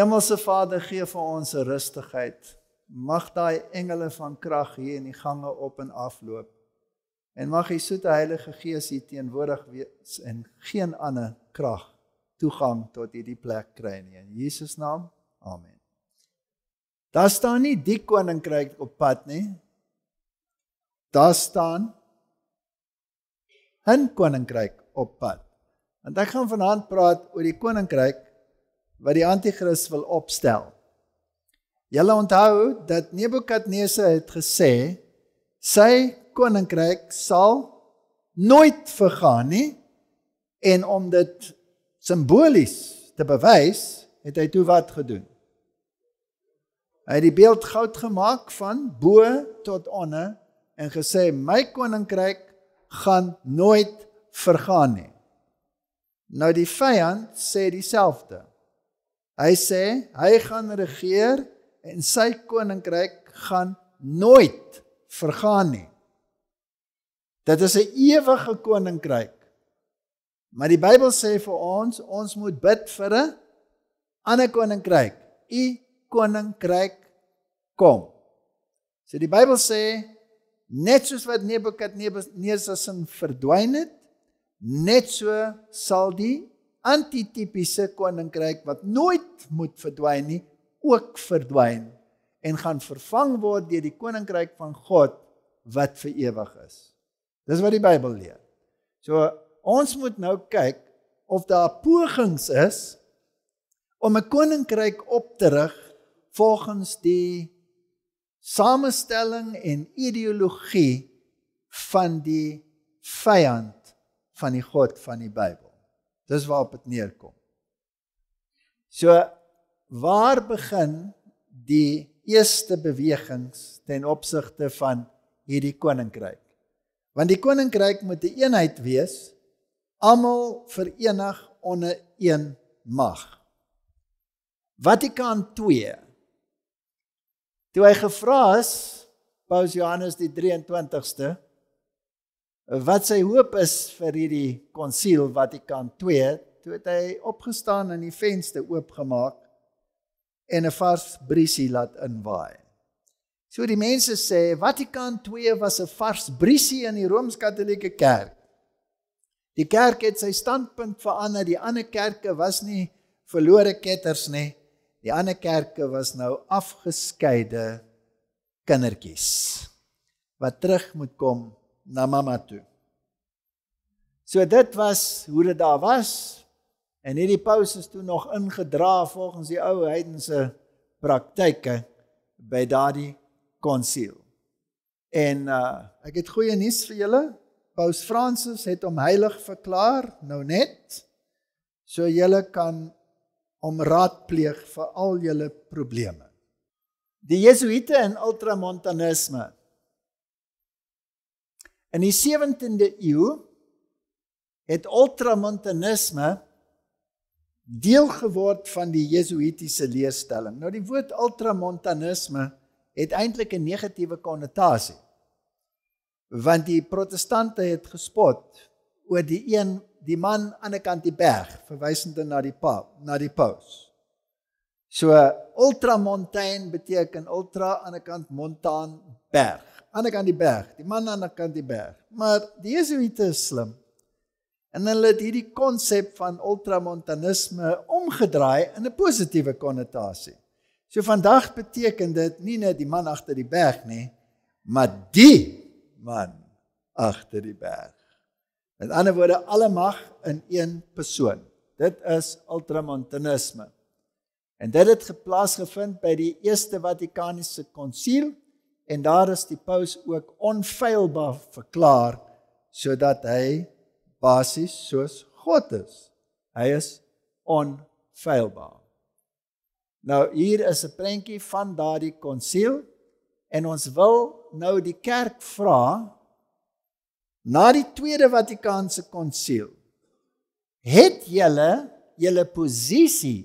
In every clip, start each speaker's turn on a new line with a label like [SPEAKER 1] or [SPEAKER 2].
[SPEAKER 1] Hemelse Vader, gee vir ons rustigheid. Mag daai engele van krag hier in die gange op en af loop. En mag die soete Heilige Gees hier teenwoordig wees en geen ander krag toegang tot hierdie plek kry nie. In Jesus naam. Amen. Daar staan nie die koninkryk op pad nie. Daar staan 'n koninkryk op pad. Want ek gaan vanaand praat oor die koninkryk wat die anti-kris wil opstel. Julle onthou dat Nebukadnesar het gesê sy koninkryk sal nooit vergaan nie en om dit simbolies te bewys het hy toe wat gedoen. Hy het die beeld goud gemaak van bo tot onder en gesê my koninkryk gaan nooit vergaan nie. Nou die vyand sê dieselfde. Hy sê hy gaan regeer en sy koninkryk gaan nooit vergaan nie. Dit is 'n ewige koninkryk. Maar die Bybel sê vir ons, ons moet bid vir 'n ander koninkryk. U koninkryk kom. So die Bybel sê net soos wat Nebukadnezar verdwyn het, net so sal die antitipiese koninkryk wat nooit moet verdwyn nie, ook verdwyn en gaan vervang word deur die koninkryk van God wat vir ewig is. Dis wat die Bybel leer. So ons moet nou kyk of daar pogings is om 'n koninkryk op te rig volgens die samestelling en ideologie van die vyand van die God van die Bybel. Dis waarop dit neerkom. So waar begin die eerste bewegings ten opsigte van hierdie koninkryk? Want die koninkryk moet 'n eenheid wees, almal verenig onder een mag. Vatikaan 2. Toe hy gevra is Paulus Johannes die 23ste wat sy hoop is vir hierdie konsiel Vatikan 2 toe het hy opgestaan en die venster oopgemaak en 'n vars briesie laat inwaai. So die mense sê Vatikan 2 was 'n vars briesie in die Rooms-Katolieke Kerk. Die kerk het sy standpunt verander. Die ander kerke was nie verlore ketters nie. Die ander kerke was nou afgeskeide kindertjies wat terug moet kom na mamma toe. So dit was hoe dit daar was en hierdie pauses toe nog ingedra volgens die ou heidense praktyke by daardie konsil. En uh, ek het goeie nuus vir julle. Paus Fransis het hom heilig verklaar nou net. So julle kan om raad pleeg vir al julle probleme. Die Jesuïte en ultramontanisme In die 17de eeu het ultramontanisme deel geword van die jesuïtiese leerstelling. Nou die woord ultramontanisme het eintlik 'n negatiewe konnotasie. Want die protestante het gespot oor die een die man aan die kant die berg verwysende na die pa na die paus. So ultramontain beteken ultra aan die kant montaan berg ander kant die berg, die man aan die ander kant die berg. Maar die Jesuïte is slim. En hulle het hierdie konsep van ultramontanisme omgedraai in 'n positiewe konnotasie. So vandag beteken dit nie net die man agter die berg nie, maar die man agter die berg. Met ander woorde, alle mag in een persoon. Dit is ultramontanisme. En dit het geplaas gevind by die Eerste Vatikaanse Konsilie en daar is die paus ook onfeilbaar verklaar sodat hy basies soos God is. Hy is onfeilbaar. Nou hier is 'n prentjie van daardie konsiel en ons wil nou die kerk vra na die Tweede Vatikaanse Konsiel. Het julle julle posisie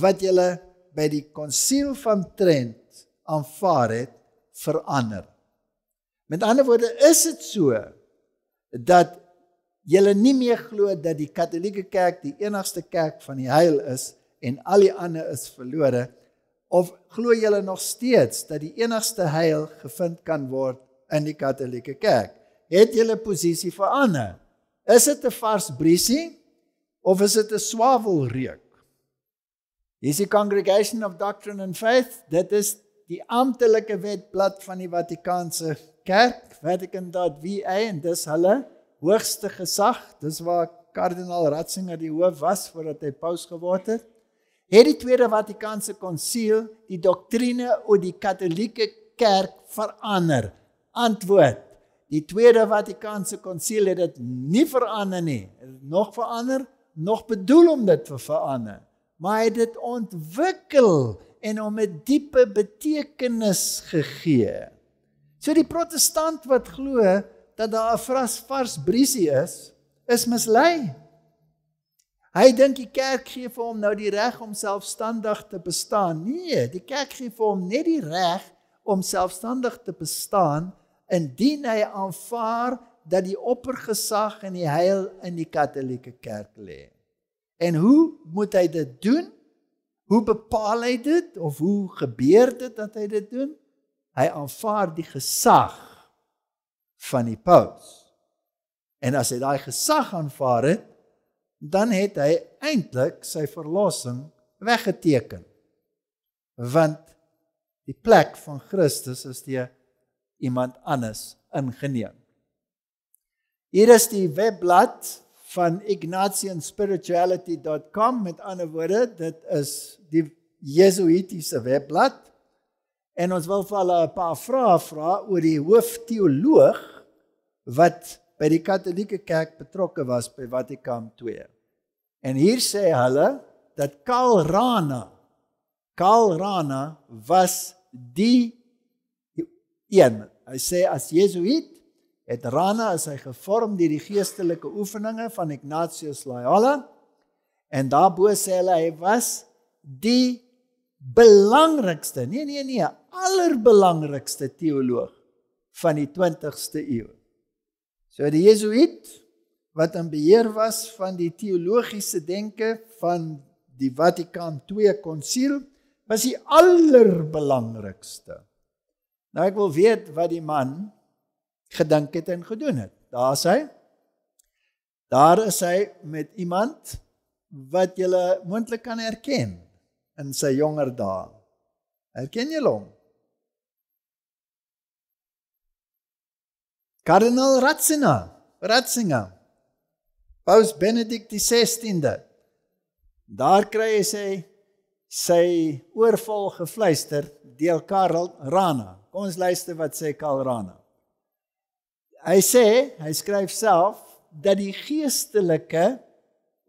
[SPEAKER 1] wat julle by die konsiel van Trent aanvaar het verander. Met ander woorde, is dit so dat jy nie meer glo dat die Katolieke Kerk die enigste kerk van die heil is en al die ander is verlore of glo jy nog steeds dat die enigste heil gevind kan word in die Katolieke Kerk? Het jy 'n posisie verander? Is dit 'n vars briesie of is dit 'n swavelreuk? Hier is die Congregation of Doctrine and Faith, dit is die amptelike wetblad van die Vatikaanse Kerk, Vatican dot VA en dis hulle hoogste gesag, dis waar kardinaal Ratzinger die hoof was voordat hy paus geword het. Het die Tweede Vatikaanse Konsiel die doktrine oor die Katolieke Kerk verander? Antwoord: Die Tweede Vatikaanse Konsiel het dit nie verander nie. Nog verander, nog bedoel om dit te verander. Maar hy het dit ontwikkel en hom 'n diepe betekenis gegee. So die protestant wat glo dat daar 'n vars vars briesie is, is mislei. Hy dink die kerk gee vir hom nou die reg om selfstandig te bestaan. Nee, die kerk gee vir hom net die reg om selfstandig te bestaan indien hy aanvaar dat die oppergesag en die heil in die Katolieke Kerk lê. En hoe moet hy dit doen? Hoe bepaal hy dit of hoe gebeur dit dat hy dit doen? Hy aanvaar die gesag van die paus. En as hy daai gesag aanvaar het, dan het hy eintlik sy verlossing weggeteken. Want die plek van Christus is deur iemand anders ingeneem. Hier is die webblad van ignatianspirituality.com met ander woorde dit is die jesuitiese webblad en ons wil vir hulle 'n paar vrae vra oor die hoofteoloog wat by die katolieke kerk betrokke was by Vatikan 2 en hier sê hulle dat Karl Rana Karl Rana was die een hy sê as jesuit het Rana as hy gevorm deur die geestelike oefeninge van Ignatius Loyola en daarbo sê hulle hy was die belangrikste nee nee nee allerbelangrikste teoloog van die 20ste eeu. So die Jesuit wat in beheer was van die teologiese denke van die Vatikan II konsiel was die allerbelangrikste. Nou ek wil weet wat die man gedink het en gedoen het. Daar's hy. Daar is hy met iemand wat jy moontlik kan herken in sy jonger dae. Herken jy hom? Kardinaal Ratzinger, Ratzinger. Paus Benedikt die 16de. Daar kry hy sy sy oorval gefluister deel Karl Rana. Kom ons luister wat sê Karl Rana. Hy sê, hy skryf self dat die geestelike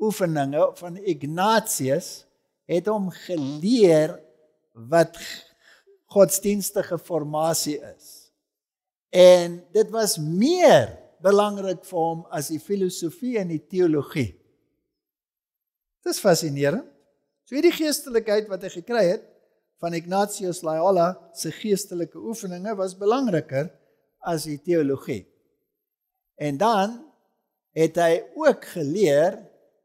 [SPEAKER 1] oefeninge van Ignatius het hom geleer wat godsdienstige formasie is. En dit was meer belangrik vir hom as die filosofie en die teologie. Dis fascinerend. So hierdie geestelikheid wat hy gekry het van Ignatius Loyola se geestelike oefeninge was belangriker as die teologie. En dan het hy ook geleer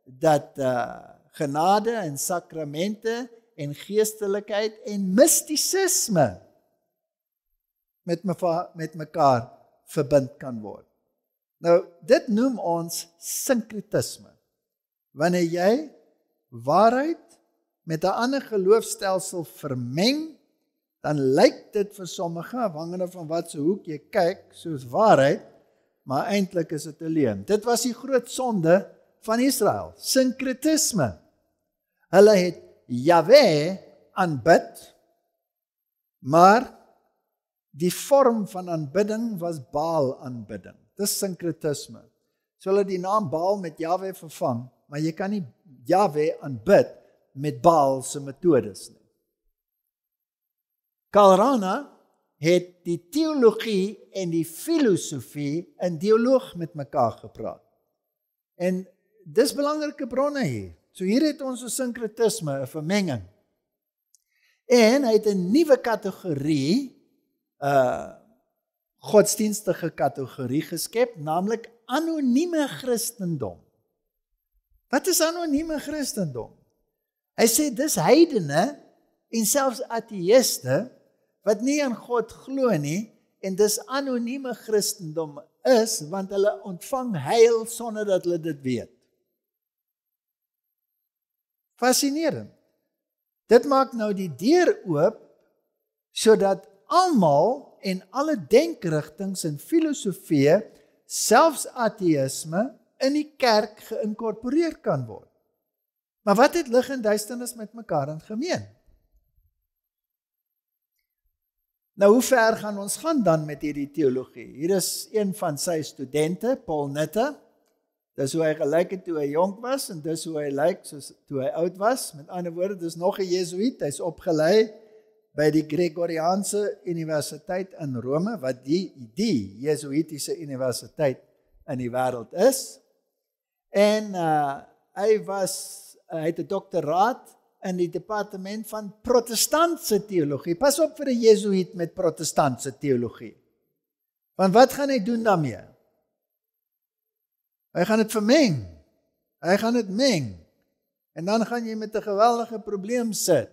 [SPEAKER 1] dat uh genade en sakramente en geestelikheid en mistisisme met me met mekaar verbind kan word. Nou dit noem ons sinkretisme. Wanneer jy waarheid met 'n ander geloofstelsel vermeng, dan lyk dit vir sommige afhangende van watter hoek jy kyk, soos waarheid maar eintlik is dit 'n leuen. Dit was die groot sonde van Israel, sinkretisme. Hulle het Jahwe aanbid, maar die vorm van aanbidding was Baal aanbidding. Dis sinkretisme. So hulle die naam Baal met Jahwe vervang, maar jy kan nie Jahwe aanbid met Baal se metodes nie. Kalrana het die teologie en die filosofie in dialoog met mekaar gepraat. En dis belangrike bronne hier. So hier het ons 'n sinkretisme, 'n vermenging. En hy het 'n nuwe kategorie uh godsdienstige kategorie geskep, naamlik anonieme Christendom. Wat is anonieme Christendom? Hy sê dis heidene en selfs ateëste wat nie aan God glo nie en dis anonieme Christendom is want hulle ontvang heil sonder dat hulle dit weet. Fascinerend. Dit maak nou die deur oop sodat almal en alle denkerigtinge en filosofieë, selfs ateïsme in die kerk geïnkorporeer kan word. Maar wat het lig en duisternis met mekaar in gemeen? Nou hoe ver gaan ons gaan dan met hierdie teologie? Hier is een van sy studente, Paul Nitte. Dis hoe hy gelyk het toe hy jonk was en dis hoe hy lyk soos toe hy oud was. Met ander woorde, dis nog 'n Jesuit, hy's opgelei by die Gregoriaanse Universiteit in Rome wat die die Jesuitiese universiteit in die wêreld is. En uh hy was hy het 'n doktoraat in die departement van protestantse teologie. Pas op vir 'n Jesuit met protestantse teologie. Want wat gaan hy doen daarmee? Hy gaan dit vermeng. Hy gaan dit meng. En dan gaan jy met 'n geweldige probleem sit.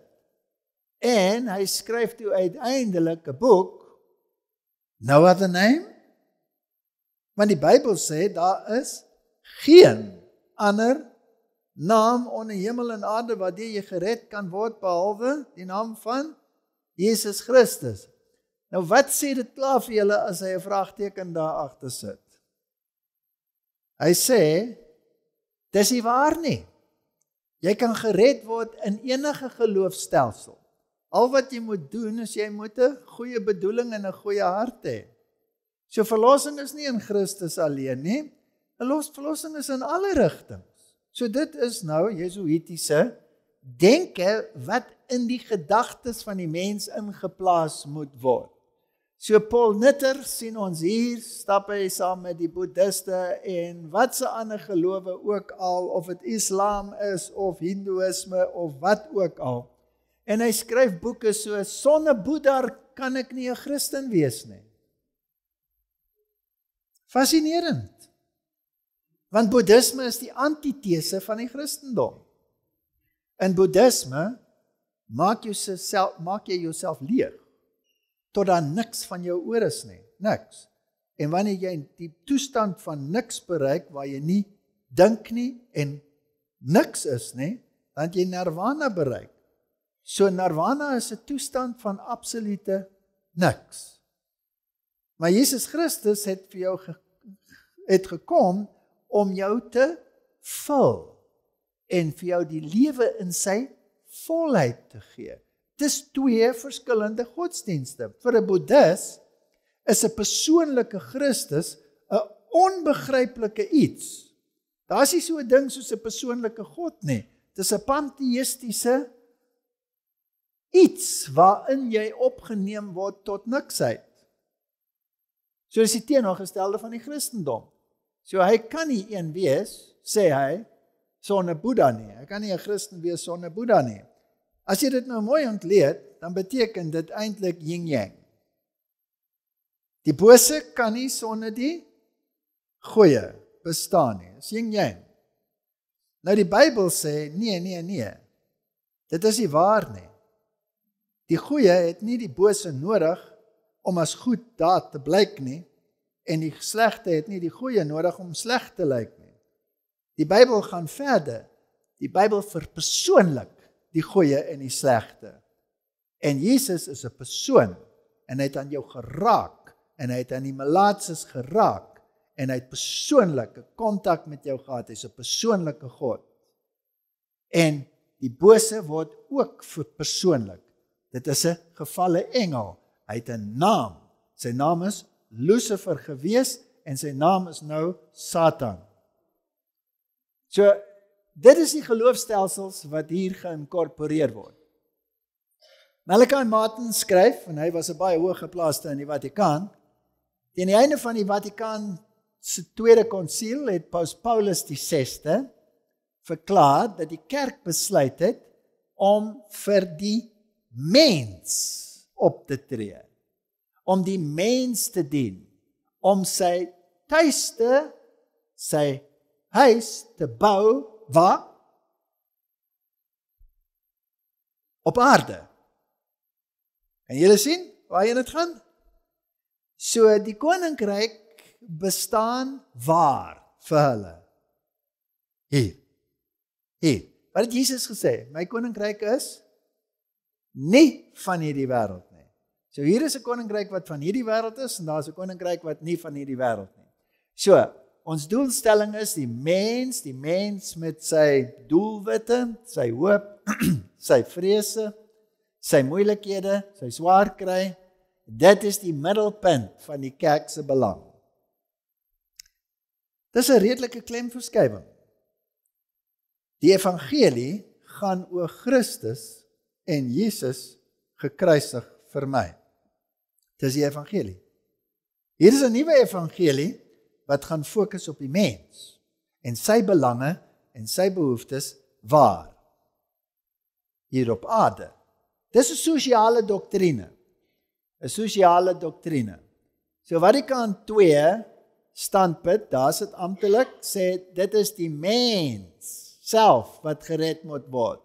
[SPEAKER 1] En hy skryf toe uiteindelik 'n boek. No other name? Want die Bybel sê daar is geen ander naam onder hemel en aarde waardeur jy gered kan word behalwe die naam van Jesus Christus. Nou wat sê dit klaar vir julle as hy 'n vraagteken daar agter sit? Hy sê dis nie waar nie. Jy kan gered word in enige geloofstelsel. Al wat jy moet doen is jy moet 'n goeie bedoeling en 'n goeie hart hê. So verlossing is nie in Christus alleen nie. 'n Verlossing is in alle rigtings. So dit is nou jesuitiese denke wat in die gedagtes van die mens ingeplaas moet word. So Paul Nitter sien ons hier stap hy saam met die boeddiste en watse ander gelowe ook al of dit islam is of hindoeïsme of wat ook al. En hy skryf boeke so sonne boeddar kan ek nie 'n Christen wees nie. Fascinerend. Want boeddhisme is die antitese van die Christendom. In boeddhisme maak jy self maak jy jouself leeg tot daar niks van jou oor is nie, niks. En wanneer jy in die toestand van niks bereik waar jy nie dink nie en niks is nie, dan jy nirwana bereik. So nirwana is 'n toestand van absolute niks. Maar Jesus Christus het vir jou ge, het gekom om jou te vul en vir jou die lewe in sy volheid te gee. Dis twee verskillende godsdienste. Vir 'n Boeddhis is 'n persoonlike Christus 'n onbegryplike iets. Daar's nie so 'n ding soos 'n persoonlike God nie. Dis 'n panteïstiese iets waarin jy opgeneem word tot niksheid. So dis die teenoorgestelde van die Christendom. So hy kan nie een wees, sê hy, sonder Boeddha nie. Hy kan nie 'n Christen wees sonder Boeddha nie. As jy dit nou mooi ontleed, dan beteken dit eintlik yin yang. Die bose kan nie sonder die goeie bestaan nie. Dis yin yang. Nou die Bybel sê nee, nee, nee. Dit is nie waar nie. Die goeie het nie die bose nodig om as goed daar te blyk nie en die slegte het nie die goeie nodig om sleg te lyk nie. Die Bybel gaan verder. Die Bybel verpersoonlik die goeie en die slegte. En Jesus is 'n persoon en hy het aan jou geraak en hy het aan die malaatses geraak en hy het persoonlike kontak met jou gehad. Hy's 'n persoonlike God. En die bose word ook verpersoonlik. Dit is 'n gefalle engel. Hy het 'n naam. Sy naam is Lucifer gewees en sy naam is nou Satan. So dit is die geloofstelsels wat hier geïnkorporeer word. Malachi Martin skryf en hy was 'n baie hoë geplaaste in die Vatikaan. Teen die einde van die Vatikaan se tweede konsiel het Paus Paulus die 6ste verklaar dat die kerk besluit het om vir die mens op te tree om die mens te dien, om sy tuiste, sy huis te bou waar op aarde. En julle sien waarheen dit gaan? So die koninkryk bestaan waar vir hulle. Hier. Hier. Wat het Jesus gesê? My koninkryk is nie van hierdie wêreld So hier is 'n koninkryk wat van hierdie wêreld is en daar is 'n koninkryk wat nie van hierdie wêreld nie. So, ons doelstelling is die mens, die mens met sy doelwitte, sy hoop, sy vrese, sy moeilikhede, sy swaar kry. Dit is die middelpunt van die kerk se belang. Dis 'n redelike klemverskywing. Die evangelie gaan oor Christus en Jesus gekruisig vir my. Dis die evangelie. Hier is 'n nuwe evangelie wat gaan fokus op die mens en sy belange en sy behoeftes waar hier op aarde. Dis 'n sosiale doktrine. 'n Sosiale doktrine. So Vatikan 2 standpunt, daar sit amptelik sê dit is die mens self wat gered moet word.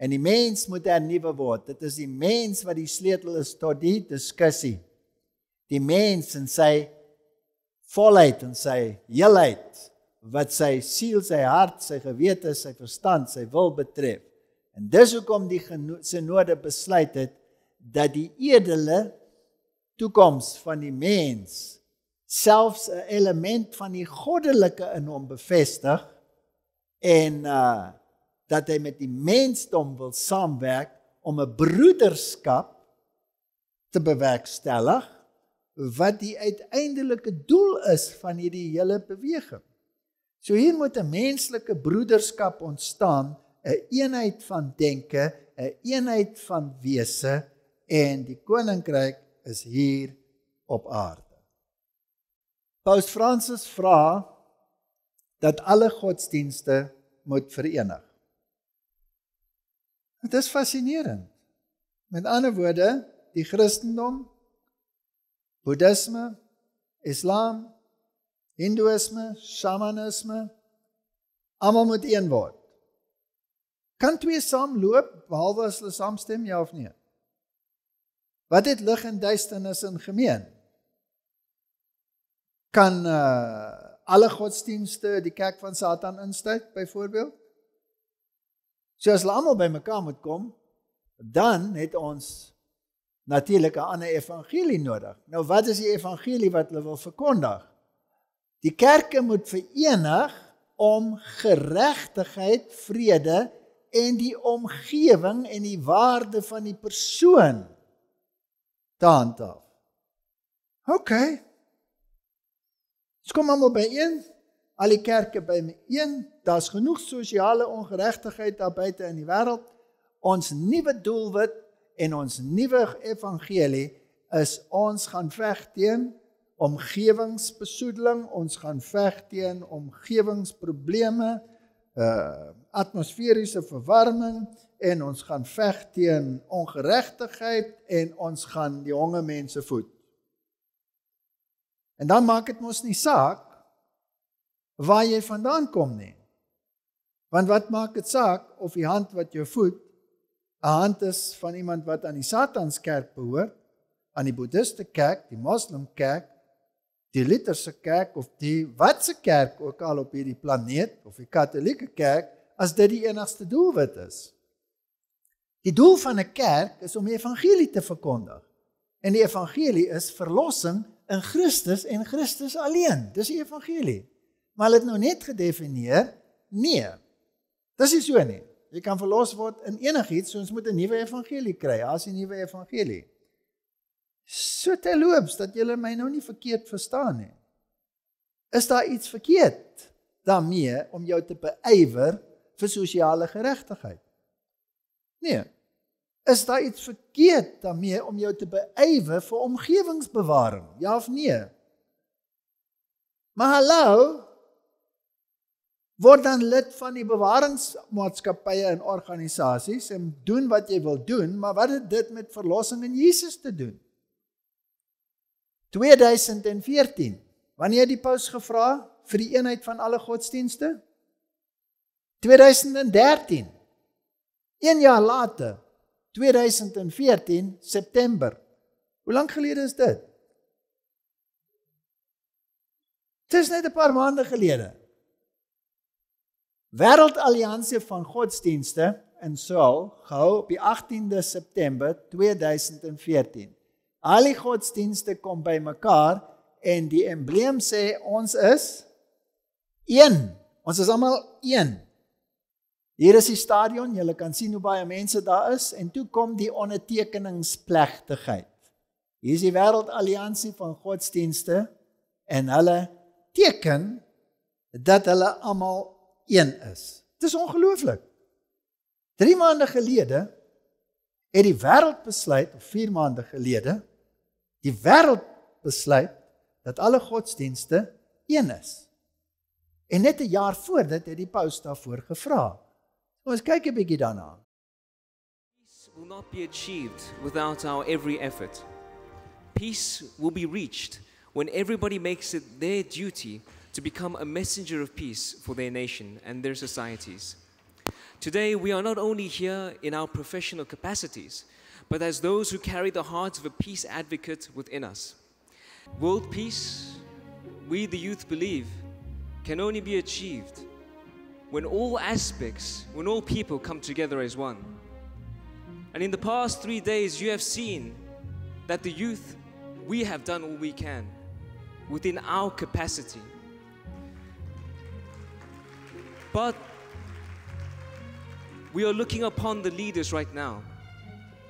[SPEAKER 1] En die mens moet hernuwe word. Dit is die mens wat die sleutel is tot die diskussie. Die mens en sy volheid en sy heelheid wat sy siel, sy hart, sy gewete, sy verstand, sy wil betref. En dis hoekom die sinode besluit het dat die edele toekoms van die mens selfs 'n element van die goddelike in hom bevestig en uh dat hy met die mensdom wil saamwerk om 'n broederskap te bewerkstellig wat die uiteindelike doel is van hierdie hele beweging. So hier moet 'n menslike broederskap ontstaan, 'n eenheid van denke, 'n eenheid van wese en die koninkryk is hier op aarde. Paus Fransis vra dat alle godsdienste moet verenig. Dit is fascinerend. Met ander woorde, die Christendom, Boeddhisme, Islam, Hindoeïsme, Shamanisme, almal moet een word. Kan twee saamloop behalwe as hulle saamstem ja of nee? Wat het lig en duisternis in gemeen? Kan uh, alle godsdienste die kerk van Satan instuit byvoorbeeld? So as hulle almal bymekaar moet kom, dan het ons natuurlik 'n ander evangelie nodig. Nou wat is die evangelie wat hulle wil verkondig? Die kerke moet verenig om geregtigheid, vrede en die omgewing en die waarde van die persoon te handhaaf. OK. Ons kom almal by eers al die kerke by mekaar. Daar's genoeg sosiale ongeregtigheid daar buite in die wêreld. Ons nuwe doelwit en ons nuwe evangelie is ons gaan veg teen omgewingsbesoedeling, ons gaan veg teen omgewingsprobleme, uh atmosferiese verwarming en ons gaan veg teen ongeregtigheid en ons gaan die honger mense voed. En dan maak dit mos nie saak waar jy vandaan kom nie. Want wat maak dit saak of die hand wat jou voed 'n hand is van iemand wat aan die Satan se kerk behoort, aan die Boeddhiste kerk, die Moslem kerk, die Litherse kerk of die watse kerk ook al op hierdie planeet of die Katolieke kerk as dit die enigste doelwit is. Die doel van 'n kerk is om die evangelie te verkondig. En die evangelie is verlossing in Christus en Christus alleen. Dis die evangelie maar hulle het nou net gedefinieer nee. Dis nie so nie. Jy kan verlos word in enigiets, so ons moet 'n nuwe evangelie kry, as 'n nuwe evangelie. So te loops dat julle my nou nie verkeerd verstaan nie. Is daar iets verkeerd daarmee om jou te beywer vir sosiale geregtigheid? Nee. Is daar iets verkeerd daarmee om jou te beywer vir omgewingsbewaring? Ja of nee? Maar hallo, word dan lid van die bewaringsmaatskappye en organisasies en doen wat jy wil doen, maar wat het dit met verlossing in Jesus te doen? 2014. Wanneer die paus gevra vir die eenheid van alle godsdienste? 2013. Een jaar later, 2014 September. Hoe lank gelede is dit? Dit is net 'n paar maande gelede. 2014 Wêreldalliansie van Godsdienste in Seoul gehou op die 18de September 2014. Al die godsdienste kom bymekaar en die embleem sê ons is een. Ons is almal een. Hier is die stadion, julle kan sien hoe baie mense daar is en toe kom die ondertekeningsplegtigheid. Hier is die Wêreldalliansie van Godsdienste en hulle teken dat hulle almal een is. Dis ongelooflik. 3 maande gelede het die wêreld besluit of 4 maande gelede die wêreld besluit dat alle godsdienste een is. En net 'n jaar voor dit het die paus daarvoor gevra. Ons kyk 'n bietjie daarna.
[SPEAKER 2] Peace will not be achieved without our every effort. Peace will be reached when everybody makes it their duty to become a messenger of peace for their nation and their societies. Today, we are not only here in our professional capacities, but as those who carry the heart of a peace advocate within us. World peace, we the youth believe, can only be achieved when all aspects, when all people come together as one. And in the past three days, you have seen that the youth, we have done all we can within our capacity. But we are looking upon the leaders right now,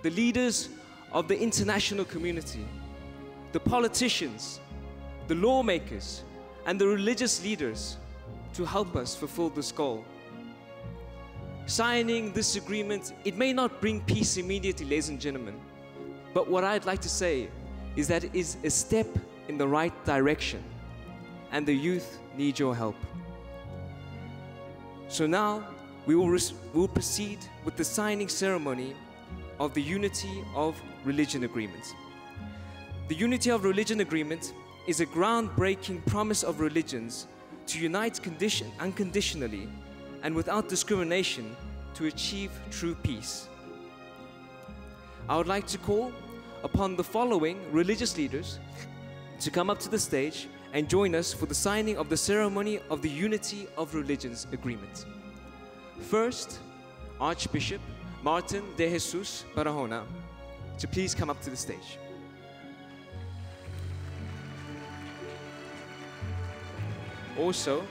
[SPEAKER 2] the leaders of the international community, the politicians, the lawmakers, and the religious leaders to help us fulfill this goal. Signing this agreement, it may not bring peace immediately, ladies and gentlemen, but what I'd like to say is that it is a step in the right direction, and the youth need your help. So now we will, will proceed with the signing ceremony of the Unity of Religion Agreement. The Unity of Religion Agreement is a groundbreaking promise of religions to unite condition, unconditionally and without discrimination to achieve true peace. I would like to call upon the following religious leaders to come up to the stage and join us for the signing of the ceremony of the Unity of Religions Agreement. First, Archbishop Martin de Jesus Barahona to please come up to the stage. Also,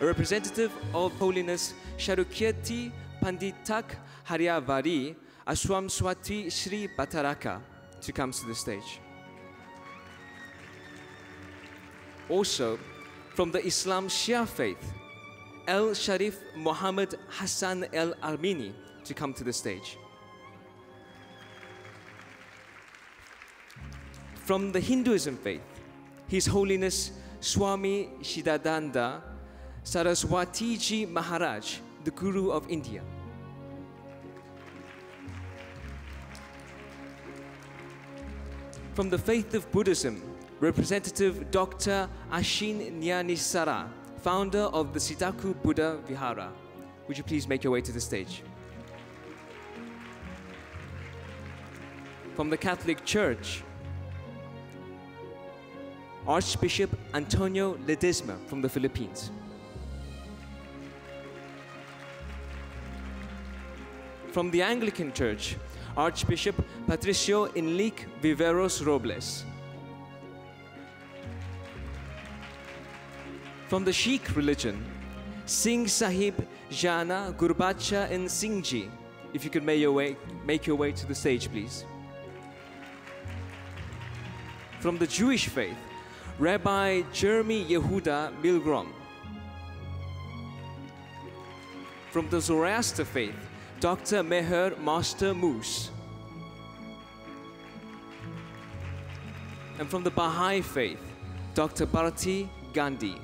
[SPEAKER 2] a representative of Holiness Sharukyati Panditak Haryavari Aswam Swati Sri Bataraka to come to the stage. also from the Islam Shia faith, El Sharif Mohammed Hassan El Armini, to come to the stage. From the Hinduism faith, His Holiness Swami Shidananda Saraswatiji Maharaj, the Guru of India. From the faith of Buddhism, Representative Dr. Ashin Nyanisara, founder of the Sitaku Buddha Vihara. Would you please make your way to the stage? From the Catholic Church, Archbishop Antonio Ledesma from the Philippines. From the Anglican Church, Archbishop Patricio Enrique Viveros Robles. From the Sikh religion, Singh Sahib, Jana, Gurbacha and Singhji. If you could make your way, make your way to the stage, please. From the Jewish faith, Rabbi Jeremy Yehuda Milgrom. From the Zoroaster faith, Dr. Meher Master Moose. And from the Baha'i faith, Dr. Bharati Gandhi.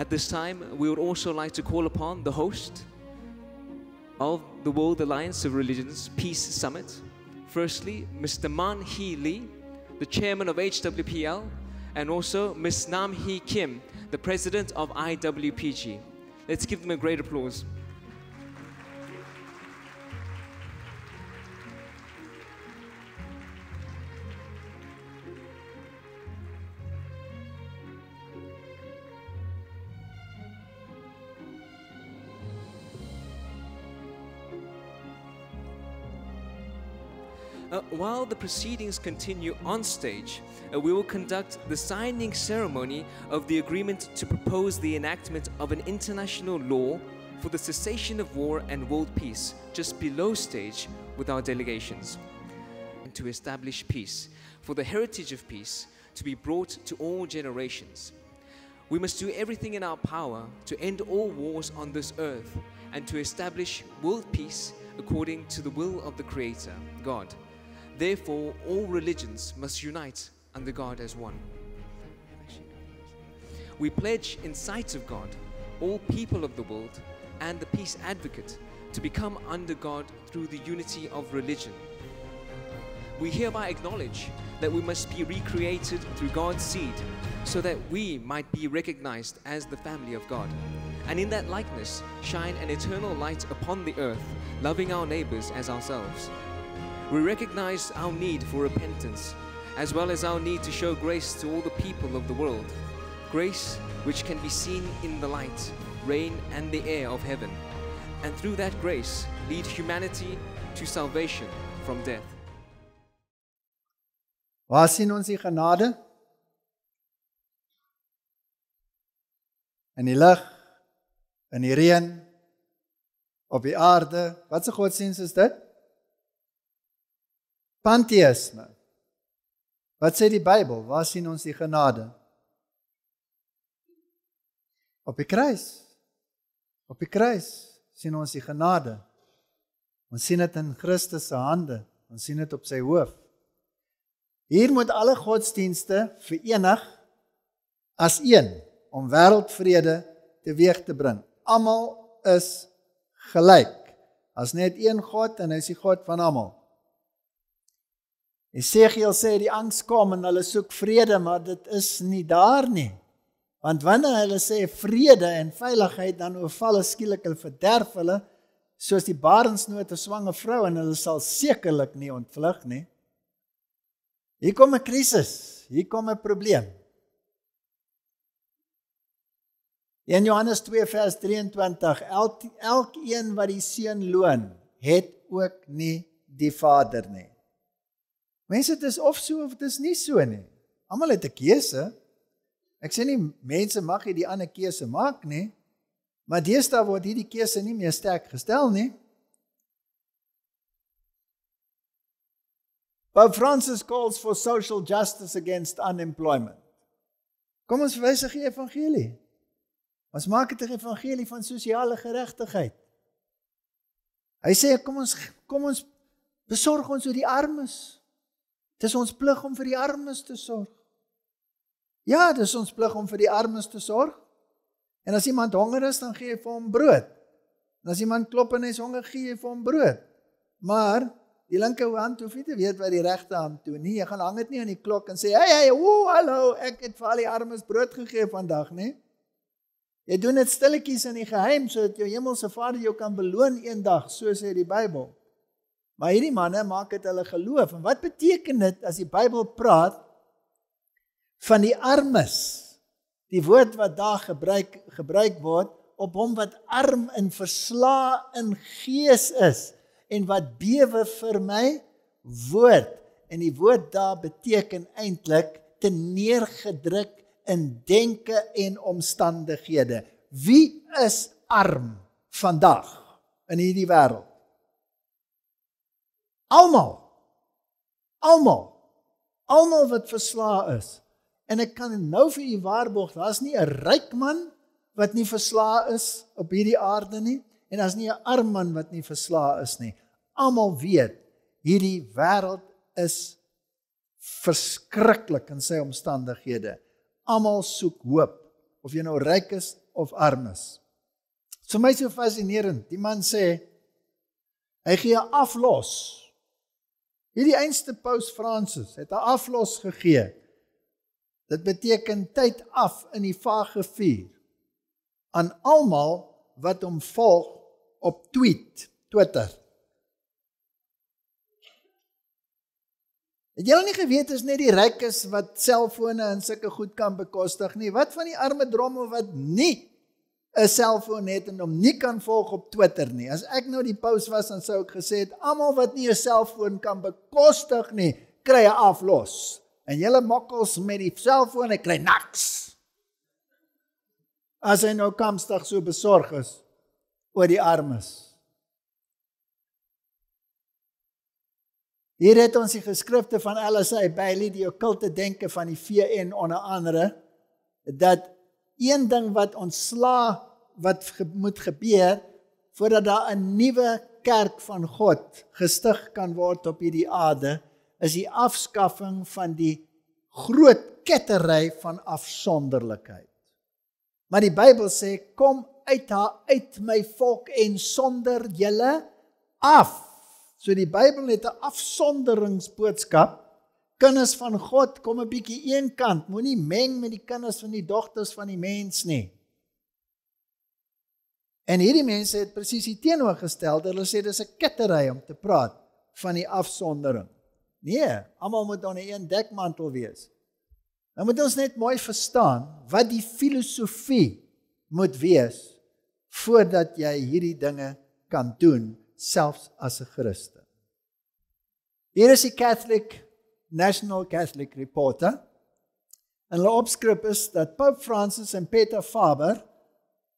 [SPEAKER 2] At this time, we would also like to call upon the host of the World Alliance of Religions Peace Summit. Firstly, Mr. Man Hee Lee, the chairman of HWPL, and also Ms. Nam Hee Kim, the president of IWPG. Let's give them a great applause. Uh, while the proceedings continue on stage, uh, we will conduct the signing ceremony of the agreement to propose the enactment of an international law for the cessation of war and world peace just below stage with our delegations. And to establish peace, for the heritage of peace to be brought to all generations. We must do everything in our power to end all wars on this earth and to establish world peace according to the will of the Creator, God. Therefore, all religions must unite under God as one. We pledge in sight of God, all people of the world, and the peace advocate to become under God through the unity of religion. We hereby acknowledge that we must be recreated through God's seed so that we might be recognized as the family of God. And in that likeness, shine an eternal light upon the earth, loving our neighbors as ourselves. We recognize our need for repentance, as well as our need to show grace to all the people of the world. Grace which can be seen in the light, rain, and the air of heaven, and through that grace lead humanity to salvation from death.
[SPEAKER 1] Waar in ons die genade? In die lig, in die reën, op die aarde. Wat 'n godsdiens is dit? panteïsme. Wat sê die Bybel? Waar sien ons die genade? Op die kruis. Op die kruis sien ons die genade. Ons sien dit in Christus se hande, ons sien dit op sy hoof. Hier moet alle godsdienste verenig as een om wêreldvrede teweeg te bring. Almal is gelyk. As net een God en hy is die God van almal. Esegiel sê die angs kom en hulle soek vrede, maar dit is nie daar nie. Want wanneer hulle sê vrede en veiligheid, dan oorval hulle skielik hulle verderf hulle soos die barensnoot 'n swanger vrou en hulle sal sekerlik nie ontvlug nie. Hier kom 'n krisis, hier kom 'n probleem. In Johannes 2:23 elk elkeen wat die seun loon, het ook nie die Vader nie. Mense dit is of so of dit is nie so nie. Almal het 'n keuse. Ek sê nie mense mag nie die ander keuse maak nie. Maar deesdae word hierdie keuse nie meer sterk gestel nie. Pope Francis calls for social justice against unemployment. Kom ons verwysig die evangelie. Ons maak dit 'n evangelie van sosiale geregtigheid. Hy sê kom ons kom ons besorg ons oor die armes. Dis ons plig om vir die armes te sorg. Ja, dis ons plig om vir die armes te sorg. En as iemand honger is, dan gee jy vir hom brood. En as iemand klop en hy's honger, gee jy vir hom brood. Maar die linke hand hoef nie te weet wat die regte hand doen nie. Jy gaan hang dit nie aan die klok en sê, "Hey, hey, o, hallo, ek het vir al die armes brood gegee vandag, né?" Jy doen dit stilletjies in die geheim sodat jou hemelse Vader jou kan beloon eendag, so sê die Bybel. Maar hierdie manne maak dit hulle geloof. En wat beteken dit as die Bybel praat van die armes? Die woord wat daar gebruik gebruik word op hom wat arm en versla in gees is en wat bewe vir my woord. En die woord daar beteken eintlik te neergedruk in denke en omstandighede. Wie is arm vandag in hierdie wêreld? Almal. Almal. Almal wat verslae is. En ek kan nou vir u waarborg, daar's nie 'n ryk man wat nie verslae is op hierdie aarde nie en daar's nie 'n arm man wat nie verslae is nie. Almal weet hierdie wêreld is verskriklik in sy omstandighede. Almal soek hoop of jy nou ryk is of arm is. Vir so my so fascinerend. Die man sê hy gee 'n aflos Hierdie einste paus Fransis het 'n aflos gegee. Dit beteken tyd af in die vage vuur aan almal wat hom volg op tweet, Twitter. Het jy nog nie geweet is net die rykes wat selfone en sulke goed kan bekostig nie? Wat van die arme dromme wat nie 'n selfoon het en hom nie kan volg op Twitter nie. As ek nou die pos was dan sou ek gesê het almal wat nie 'n selfoon kan bekostig nie, kry 'n aflos. En julle makkels met die selfoon, ek kry niks. As hy nou komstig so besorg is oor die armes. Hier het ons die geskrifte van Elsa Bailey die okkulte denke van die VN onder andere dat een ding wat ontsla wat moet gebeur voordat daar 'n nuwe kerk van God gestig kan word op hierdie aarde is die afskaffing van die groot kettery van afsonderlikheid. Maar die Bybel sê kom uit haar uit my volk en sonder julle af. So die Bybel het 'n afsonderingsboodskap kinders van God, kom 'n bietjie een kant, moenie meng met die kinders van die dogters van die mens nie. En hierdie mense het presies die teenoorgestelde. Hulle sê dis 'n kittery om te praat van die afsondering. Nee, almal moet onder een dekmantel wees. Nou moet ons net mooi verstaan wat die filosofie moet wees voordat jy hierdie dinge kan doen selfs as 'n Christen. Hier is die Catholic National Catholic Reporter. En hulle opskrif is dat Pope Francis en Peter Faber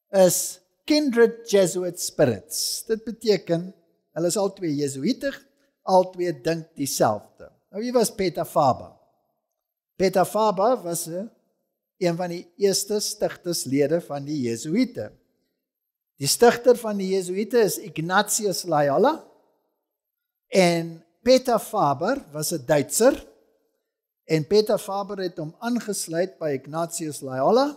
[SPEAKER 1] is kindred Jesuit spirits. Dit beteken hulle is albei Jesuïte, albei dink dieselfde. Nou wie was Peter Faber? Peter Faber was een van die eerste stigterslede van die Jesuïte. Die stigter van die Jesuïte is Ignatius Loyola en Peter Faber was 'n Duitser en Peter Faber het hom aangesluit by Ignatius Loyola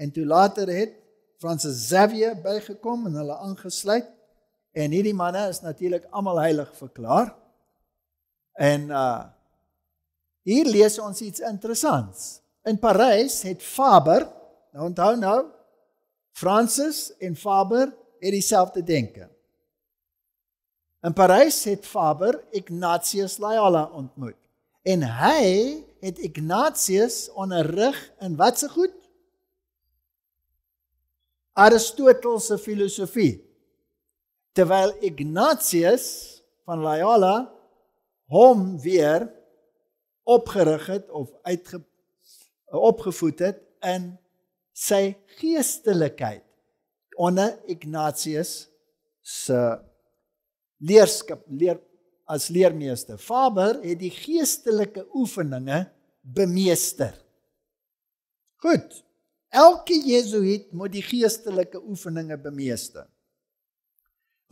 [SPEAKER 1] en toe later het Francis Xavier bygekom en hulle aangesluit en hierdie manne is natuurlik almal heilig verklaar. En uh hier lees ons iets interessants. In Parys het Faber, nou onthou nou, Francis en Faber het dieselfde denke. In Parys het Faber Ignatius Loyola ontmoet en hy het Ignatius onderrig in wat se goed? Aristoteles se filosofie. Terwyl Ignatius van Loyola hom weer opgerig het of uitge opgevoed het in sy geestelikheid onder Ignatius se leerskap leer as leermeester. Faber het die geestelike oefeninge bemeester. Goed. Elke Jesuit moet die geestelike oefeninge bemeester.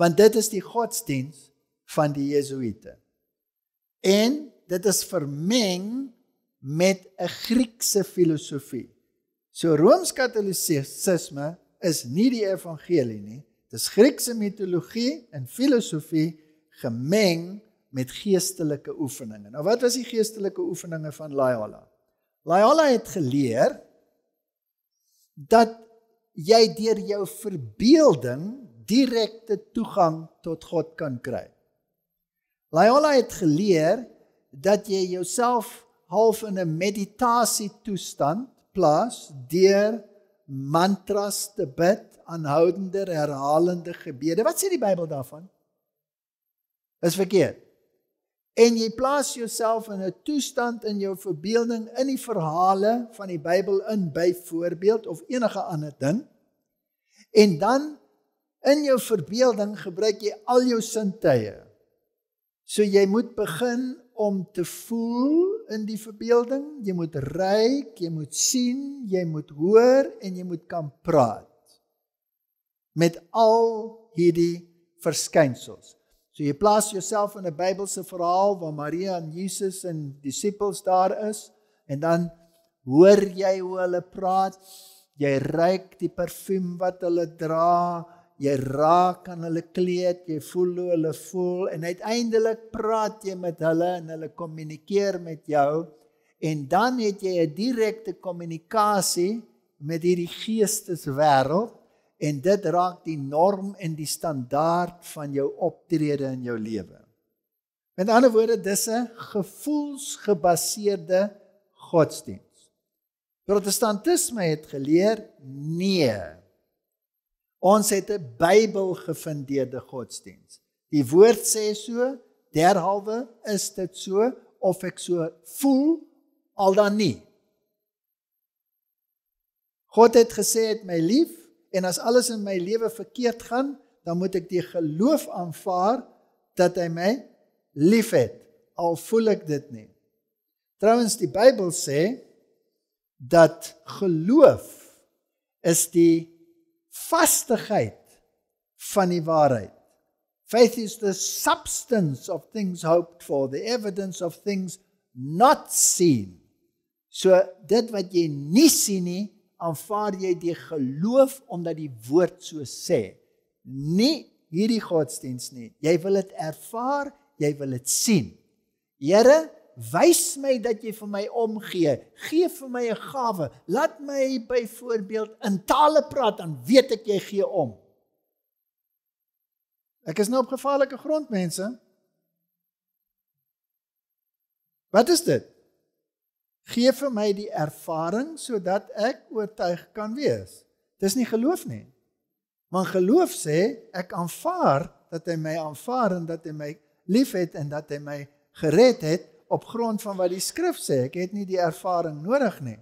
[SPEAKER 1] Want dit is die godsdiens van die Jesuite. En dit is vermeng met 'n Griekse filosofie. So Rooms-Katolisisme is nie die evangelie nie, Dis Griekse mitologie en filosofie gemeng met geestelike oefeninge. Nou wat was die geestelike oefeninge van Laiola? Laiola het geleer dat jy deur jou verbeelding direkte toegang tot God kan kry. Laiola het geleer dat jy jouself half in 'n meditasie toestand plaas deur mantras te bid, aanhoudende herhalende gebede. Wat sê die Bybel daarvan? Is verkeerd. En jy plaas jouself in 'n toestand in jou verbeelding in die verhale van die Bybel in byvoorbeeld of enige ander ding. En dan in jou verbeelding gebruik jy al jou sintuie. So jy moet begin om te voel in die verbeelding, jy moet ry, jy moet sien, jy moet hoor en jy moet kan praat met al hierdie verskynsels. So jy plaas jouself in 'n Bybelse verhaal waar Maria en Jesus en disippels daar is en dan hoor jy hoe hulle praat, jy ruik die parfuum wat hulle dra, jy raak aan hulle kleed, jy voel hoe hulle voel en uiteindelik praat jy met hulle en hulle kommunikeer met jou en dan het jy 'n direkte kommunikasie met hierdie geesteswêreld en dit raak die norm en die standaard van jou optrede in jou lewe. Met ander woorde, dis 'n gevoelsgebaseerde godsdienst. Protestantisme het geleer nee. Ons het 'n Bybelgefundeerde godsdiens. Die woord sê so, derhalwe is dit so of ek so voel al dan nie. God het gesê het my lief en as alles in my lewe verkeerd gaan, dan moet ek die geloof aanvaar dat hy my liefhet al voel ek dit nie. Trouwens die Bybel sê dat geloof is die vastigheid van die waarheid. Faith is the substance of things hoped for, the evidence of things not seen. So dit wat jy nie sien nie, aanvaar jy die geloof omdat die woord so sê. Nie hierdie godsdiens nie. Jy wil dit ervaar, jy wil dit sien. Here, wys my dat jy vir my omgee. Gee vir my 'n gawe. Laat my byvoorbeeld in tale praat dan weet ek jy gee om. Ek is nou op gevaarlike grond, mense. Wat is dit? Gee vir my die ervaring sodat ek oortuig kan wees. Dis nie geloof nie. Maar geloof sê ek aanvaar dat hy my aanvaar en dat hy my liefhet en dat hy my gered het op grond van wat die skrif sê, ek het nie die ervaring nodig nie.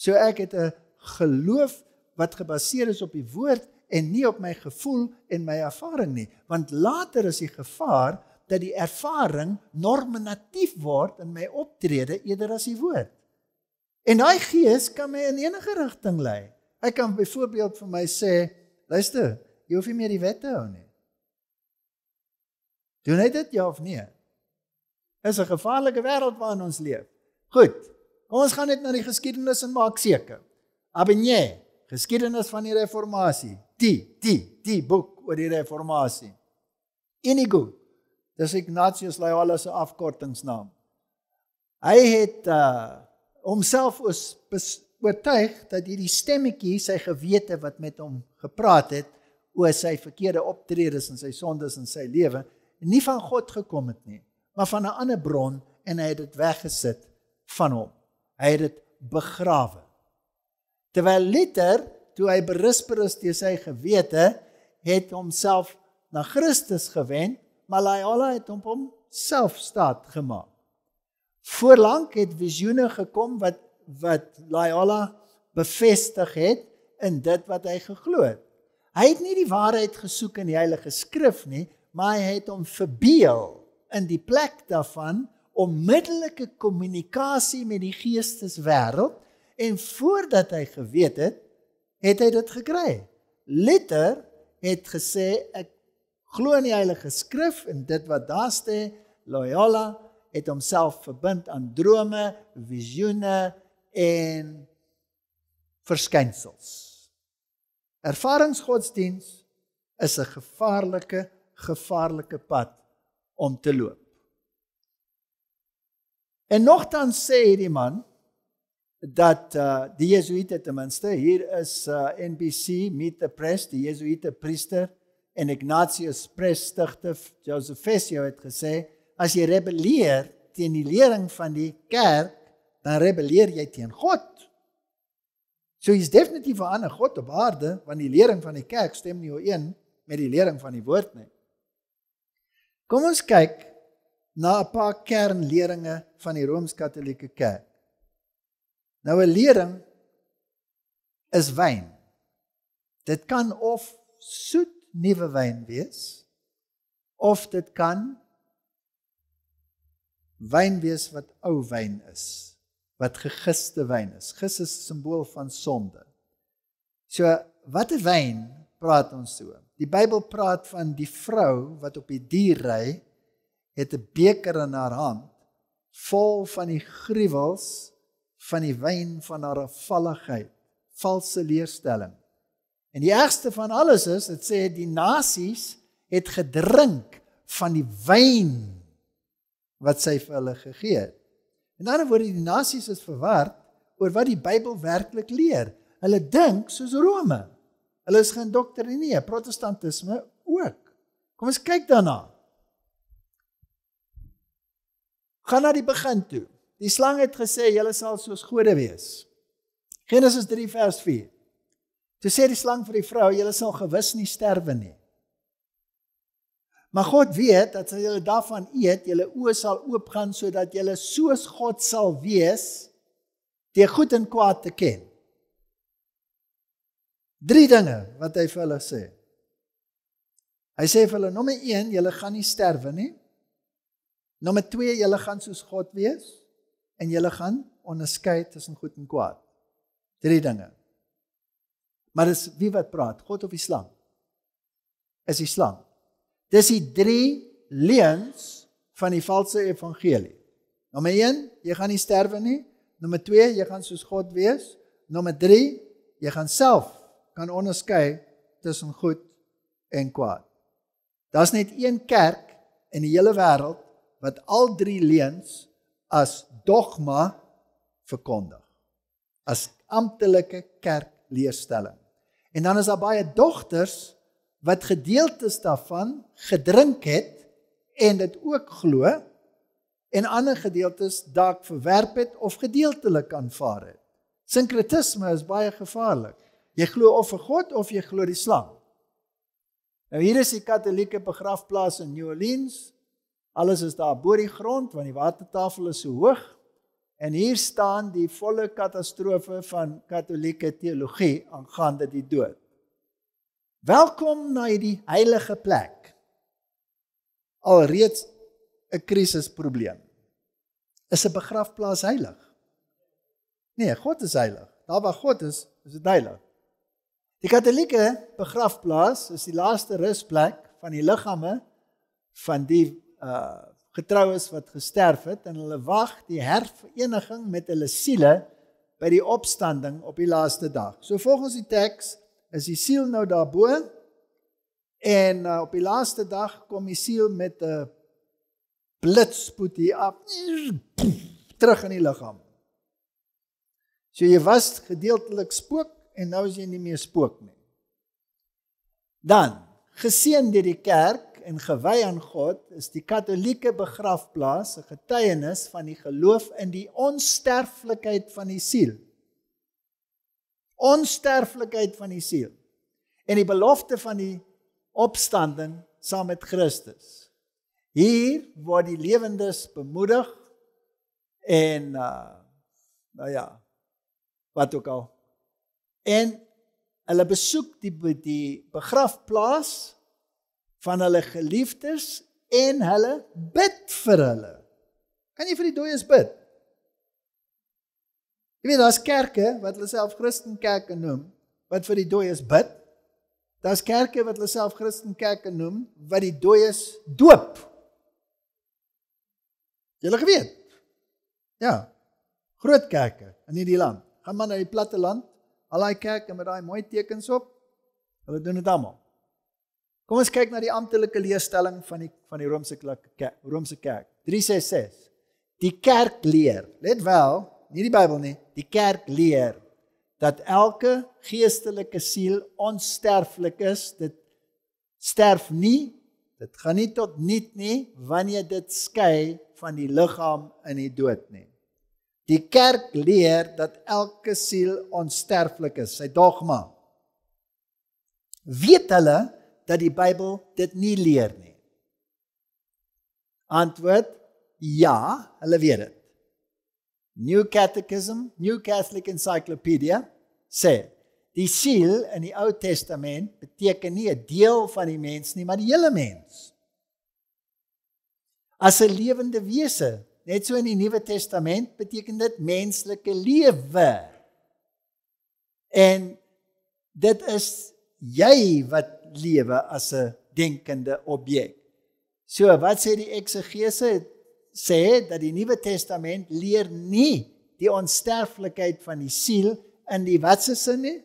[SPEAKER 1] So ek het 'n geloof wat gebaseer is op die woord en nie op my gevoel en my ervaring nie, want later is die gevaar dat die ervaring normatief word in my optrede eerder as die woord. En daai gees kan my in enige rigting lei. Hy kan byvoorbeeld vir my sê, luister, jy hoef nie meer die wet te hou nie. Doen hy dit ja of nee? Dis 'n gevaarlike wêreld waarin ons leef. Goed. Kom ons gaan net na die geskiedenis en maak seker. Abenye, geskiedenis van die reformatie. Die, die, die boek oor die reformatie. Inigo. Dis Ignatius Loyola se afkortingsnaam. Hy het eh, homself uh, oos oortuig dat hierdie stemmetjie sy gewete wat met hom gepraat het oor sy verkeerde optredes en sy sondes in sy lewe nie van God gekom het nie maar van 'n ander bron en hy het dit weggesit van hom. Hy het dit begrawe. Terwyl Luther, toe hy berusper is deur sy gewete, het homself na Christus gewend, maar Loyola het hom homself staat gemaak. Voorlank het visioene gekom wat wat Loyola bevestig het in dit wat hy geglo het. Hy het nie die waarheid gesoek in die Heilige Skrif nie, maar hy het hom verbeel in die plek daarvan onmiddellike kommunikasie met die geesteswêreld en voordat hy geweet het, het hy dit gekry. Letter het gesê ek glo in die Heilige Skrif en dit wat daar sê, Loyola het homself verbind aan drome, visioene en verskynsels. Ervaringsgodsdienst is 'n gevaarlike gevaarlike pad om te loop. En nogtans sê hierdie man dat uh, die Jesuïte ten minste hier is uh, eh, NBC Meet the Press, die Jesuïte priester en Ignatius Press stigter Josephesio het gesê as jy rebelleer teen die leering van die kerk, dan rebelleer jy teen God. So jy's definitief 'n ander God op aarde want die leering van die kerk stem nie ooreen met die leering van die woord nie. Kom ons kyk na 'n paar kernleringe van die Rooms-Katolieke Kerk. Nou 'n lering is wyn. Dit kan of soet nuwe wyn wees of dit kan wyn wees wat ou wyn is, wat gegiste wyn is. Gis is 'n simbool van sonde. So, watter wyn praat ons toe? So? Die Bybel praat van die vrou wat op die dier ry het 'n beker in haar hand vol van die gruwels van die wyn van haar afvalligheid, valse leerstelling. En die ergste van alles is, dit sê die nasies het gedrink van die wyn wat sy vir hulle gegee het. In ander woorde, die nasies is verward oor wat die Bybel werklik leer. Hulle dink soos Rome. Hulle is geïndoktrineer, protestantisme ook. Kom ons kyk daarna. Gaan na die begin toe. Die slang het gesê julle sal soos gode wees. Genesis 3 vers 4. Toe sê die slang vir die vrou julle sal gewis nie sterwe nie. Maar God weet dat as julle daarvan eet, julle oë sal oopgaan sodat julle soos God sal wees, die goed en kwaad te ken. Drie dinge wat hy vir hulle sê. Hy sê vir hulle nommer 1, julle gaan nie sterwe nie. Nommer 2, julle gaan soos God wees en julle gaan onderskei tussen goed en kwaad. Drie dinge. Maar dis wie wat praat, God of die slang? Is die slang. Dis die drie leuns van die valse evangelie. Nommer 1, jy gaan nie sterwe nie. Nommer 2, jy gaan soos God wees. Nommer 3, jy gaan self kan onderskei tussen goed en kwaad. Daar's net een kerk in die hele wêreld wat al drie leuns as dogma verkondig. As amptelike kerkleerstelling. En dan is daar baie dogters wat gedeeltes daarvan gedrink het en dit ook glo en ander gedeeltes dalk verwerp het of gedeeltelik aanvaar het. Sinkretisme is baie gevaarlik. Jy glo of vir God of jy glo die slang. Nou hier is die Katolieke begrafplaas in New Orleans. Alles is daar bo die grond want die watertafel is so hoog. En hier staan die volle katastrofe van Katolieke teologie aangaande die dood. Welkom na hierdie heilige plek. Alreeds 'n krisisprobleem. Is 'n begrafplaas heilig? Nee, God is heilig. Daar waar God is, is dit heilig. Die Katolieke begrafplaas is die laaste rusplek van die liggame van die uh getroues wat gesterf het en hulle wag die herverenigings met hulle siele by die opstanding op die laaste dag. So volgens die teks is die siel nou daarbo en uh, op die laaste dag kom die siel met 'n blitspoet hier af terug in die liggaam. So jy was gedeeltelik spook en nou is jy nie meer spook nie. Dan, geseën deur die kerk en gewy aan God, is die Katolieke begrafplaas 'n getuienis van die geloof in die onsterflikheid van die siel. Onsterflikheid van die siel en die belofte van die opstanding saam met Christus. Hier word die lewendes bemoedig en uh nou ja wat ook al En hulle besoek die die begrafplaas van hulle geliefdes en hulle bid vir hulle. Kan jy vir die dooies bid? Jy weet daar's kerke wat hulle self Christenkerke noem wat vir die dooies bid. Daar's kerke wat hulle self Christenkerke noem wat die dooies doop. Julle geweet. Ja. Groot kerke in hierdie land. Gaan maar na die platte land al daai kerk en met daai mooi tekens op. Hulle doen dit almal. Kom ons kyk na die amptelike leerstelling van die van die Romeinse kerk, Romeinse kerk. 366. Die kerk leer, let wel, nie die Bybel nie, die kerk leer dat elke geestelike siel onsterflik is. Dit sterf nie. Dit gaan nie tot niet nie wanneer dit skei van die liggaam in die dood nie. Die kerk leer dat elke siel onsterflik is, sy dogma. Weet hulle dat die Bybel dit nie leer nie? Antwoord: Ja, hulle weet dit. New Catechism, New Catholic Encyclopedia sê die siel in die Ou Testament beteken nie 'n deel van die mens nie, maar die hele mens. As 'n lewende wese Net so in die Nuwe Testament beteken dit menslike lewe. En dit is jy wat lewe as 'n denkende objek. So, wat sê die eksegese sê dat die Nuwe Testament leer nie die onsterflikheid van die siel in die watse sin nie?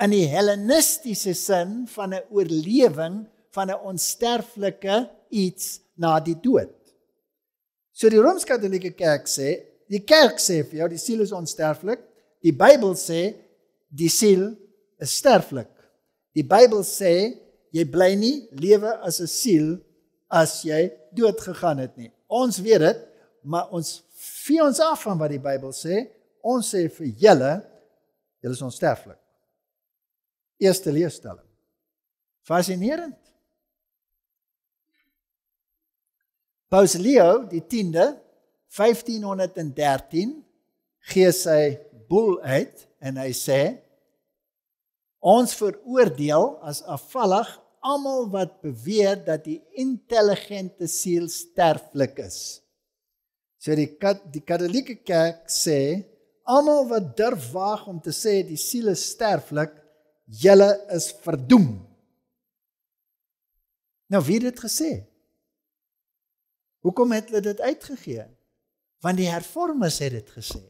[SPEAKER 1] In die Hellenistiese sin van 'n oorlewing van 'n onsterflike iets na die dood. So die Rooms-Katolieke Kerk sê, die kerk sê vir jou die siel is onsterflik. Die Bybel sê die siel is sterflik. Die Bybel sê jy bly nie lewe as 'n siel as jy dood gegaan het nie. Ons weet dit, maar ons vee ons af van wat die Bybel sê. Ons sê vir julle julle is onsterflik. Eerste leerstelling. Fascinerend. Paus Leo die 10de 1513 gee sy boel uit en hy sê ons veroordeel as afvallig almal wat beweer dat die intelligente siel sterflik is. So die kat die Katolieke kerk sê almal wat durf waag om te sê die siel is sterflik, julle is verdoem. Nou wie het dit gesê? Hoekom het hulle dit uitgegee? Want die hervormers het dit gesê.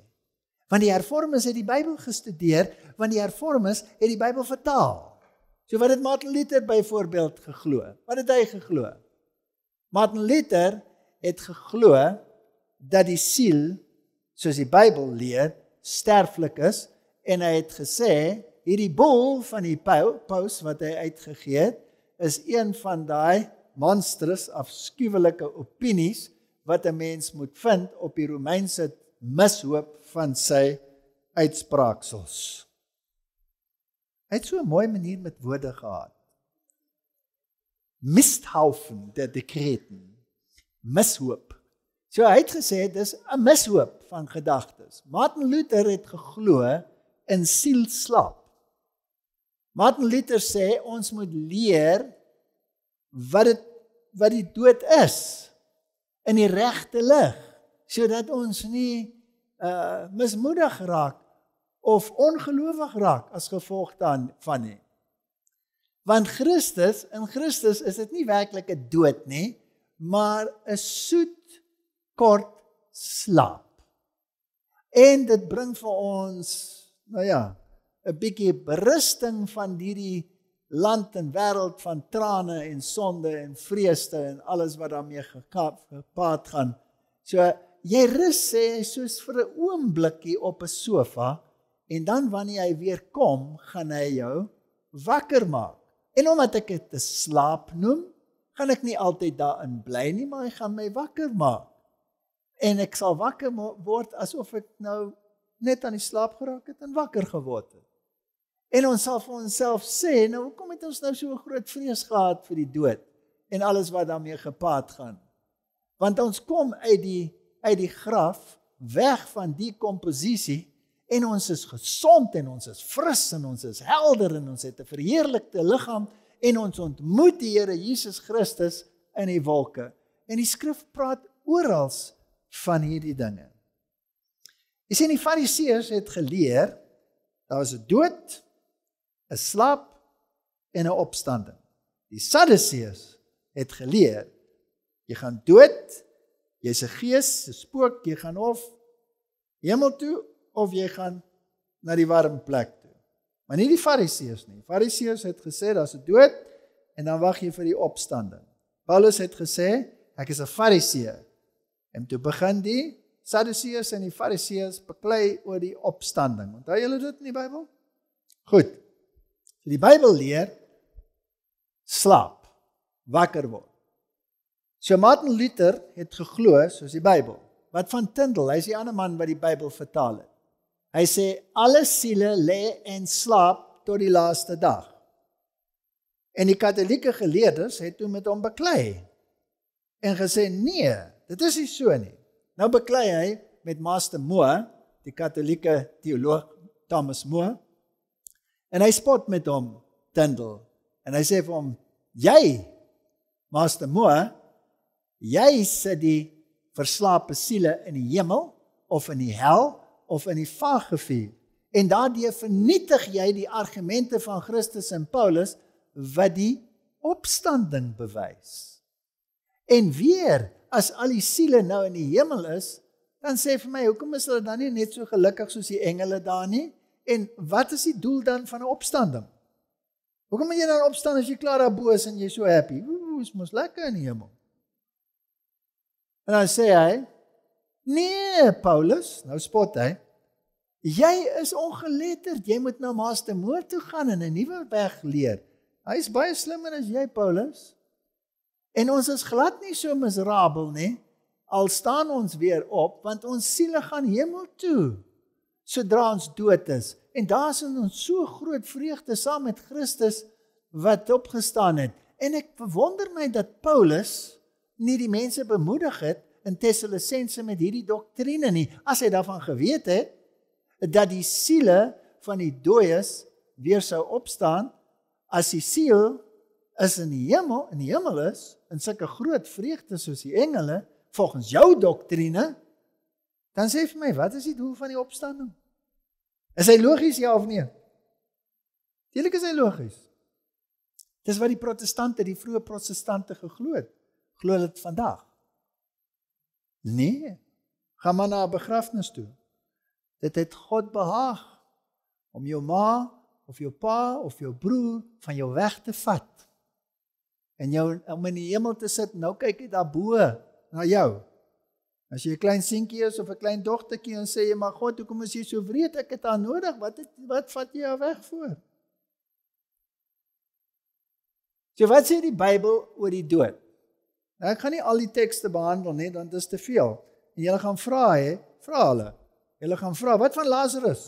[SPEAKER 1] Want die hervormers het die Bybel gestudeer, want die hervormers het die Bybel vertaal. So wat het Martin Luther byvoorbeeld geglo? Wat het hy geglo? Martin Luther het geglo dat die siel soos die Bybel leer sterflik is en hy het gesê hierdie bol van die paus wat hy uitgegee het is een van daai monstrus afskuwelike opinies wat 'n mens moet vind op die Romeinse mishoop van sy uitspraaksels. Hy het so 'n mooi manier met woorde gehad. Misthaufen der Dekreten. Mishoop. So hy het gesê dis 'n mishoop van gedagtes. Martin Luther het geglo in sielslaap. Martin Luther sê ons moet leer wat dit wat die dood is in die regte lig sodat ons nie uh mismoedig raak of ongelowig raak as gevolg dan van nie want Christus in Christus is dit nie werklik 'n dood nie maar 'n soet kort slaap en dit bring vir ons nou ja 'n bietjie berusting van hierdie die land en wêreld van trane en sonde en vreeste en alles wat daarmee gekap gepaard gaan. So jy rus sê soos vir 'n oombliekie op 'n sofa en dan wanneer hy weer kom, gaan hy jou wakker maak. En omdat ek dit slaap noem, gaan ek nie altyd daarin bly nie, maar hy gaan my wakker maak. En ek sal wakker word asof ek nou net aan die slaap geraak het en wakker geword het. En ons sal vir onsself sê, nou hoekom het ons nou so groot vrees gehad vir die dood en alles wat daarmee gepaard gaan? Want ons kom uit die uit die graf weg van die komposisie en ons is gesond en ons is fris en ons is helder en ons het 'n verheerlikte liggaam en ons ontmoet die Here Jesus Christus in die wolke. En die skrif praat oral van hierdie dinge. Jy sien die Fariseërs het geleer daar was 'n dood 'n slaap en 'n opstanding. Die Sadduseërs het geleer jy gaan dood, jy's 'n gees, 'n spook, jy gaan of hemel toe of jy gaan na die warm plek toe. Maar nie die Fariseërs nie. Fariseërs het gesê daar's 'n dood en dan wag jy vir die opstanding. Paulus het gesê ek is 'n Fariseër en toe begin die Sadduseërs en die Fariseërs beklei oor die opstanding. Onthou julle dit in die Bybel? Goed. Die Bybel leer slaap, wakker word. So Martin Luther het geglo soos die Bybel. Wat van Tyndall, hy's die ander man wat die Bybel vertaal het. Hy sê alle siele lê en slaap tot die laaste dag. En die Katolieke geleerdes het toe met hom beklei en gesê nee, dit is nie so nie. Nou beklei hy met Master Moore, die Katolieke teoloog Thomas Moore En hy spot met hom, Tindle, en hy sê vir hom: "Jy, Master Mo, jy sit die verslaapte siele in die hemel of in die hel of in die vaaggevuur. En daardie vernietig jy die argumente van Christus en Paulus wat die opstanding bewys." En weer, as al die siele nou in die hemel is, dan sê vir my, hoekom is hulle dan nie net so gelukkig soos die engele daar nie? En wat is die doel dan van 'n opstanding? Hoekom moet jy dan opstaan as jy klaar daar bo is en jy's so happy? Ooh, mos lekker in die hemel. En dan sê hy: "Nee, Paulus, nou spot hy. Jy is ongeletterd. Jy moet na Maastemoor toe gaan en 'n nuwe weg leer. Hy's baie slimmer as jy, Paulus. En ons is glad nie so miserabel nie. Al staan ons weer op, want ons siele gaan hemel toe." sodra ons dood is. En daar's ons so groot vreugde saam met Christus wat opgestaan het. En ek verwonder my dat Paulus nie die mense bemoedig het in Tessalonsense met hierdie doktrine nie, as hy daarvan geweet het dat die siele van die dooies weer sou opstaan as die siel is in die hemel, in die hemel is in sulke groot vreugde soos die engele volgens jou doktrine dan sê vir my, wat is die doel van die opstanding? Is hy logies ja of nee? Deelik is hy logies. Dis wat die protestante, die vroeë protestante geglo het. Glo hulle dit vandag? Nee. Gaan maar na 'n begrafnis toe. Dit het God behaag om jou ma of jou pa of jou broer van jou weg te vat en jou om in die hemel te sit. Nou kyk jy daarbo na jou. As jy 'n klein seentjie is of 'n klein dogtertjie en sê jy maar God, hoekom is jy so wreed? Ek het haar nodig. Wat het, wat vat jy haar weg voor? So wat sê die Bybel oor die dood? Nou ek gaan nie al die tekste behandel nie, want dit is te veel. En julle gaan vra hè, vra hulle. Julle gaan vra, wat van Lazarus?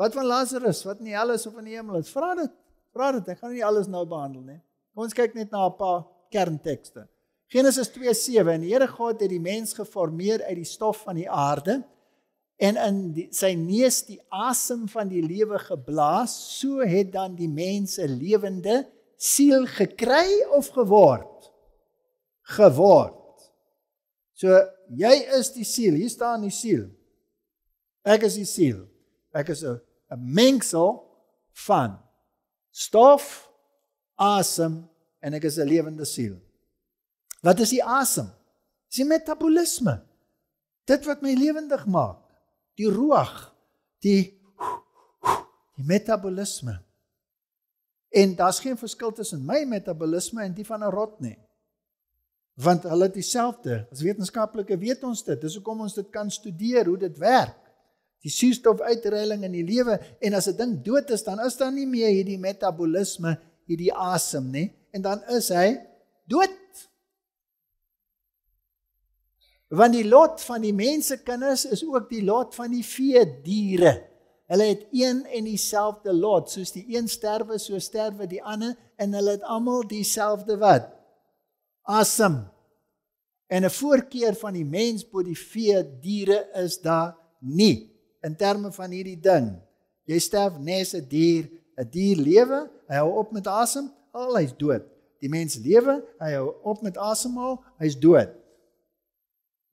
[SPEAKER 1] Wat van Lazarus? Wat in die hel is of in die hemel is? Vra dit. Vra dit. Ek gaan nie alles nou behandel nie. Kom ons kyk net na 'n paar kerntekste. Genesis 2:7 en die Here God het die mens geformeer uit die stof van die aarde en in die, sy neus die asem van die lewe geblaas, so het dan die mens 'n lewende siel gekry of geword. geword. So jy is die siel, hier staan die siel. Ek is die siel. Ek is 'n 'n mengsel van stof, asem en ek is 'n lewende siel. Wat is die asem? Dis die metabolisme. Dit wat my lewendig maak. Die ruag, die die metabolisme. En daar's geen verskil tussen my metabolisme en die van 'n rot nie. Want hulle het dieselfde. As wetenskaplike weet ons dit. Dis hoekom ons dit kan studeer hoe dit werk. Die suurstofuitreiling in die lewe en as 'n ding dood is, dan is daar nie meer hierdie metabolisme, hierdie asem nie en dan is hy dood. Want die lot van die mense kinders is ook die lot van die vee diere. Hulle het een en dieselfde lot, soos die een sterwe, so sterwe die ander en hulle het almal dieselfde wat. Asem. En 'n voorkeur van die mens bo die vee diere is daar nie in terme van hierdie ding. Jy sterf nes 'n dier, 'n dier lewe, hy hou op met asem, al hy's dood. Die mens lewe, hy hou op met asemhaal, hy's dood.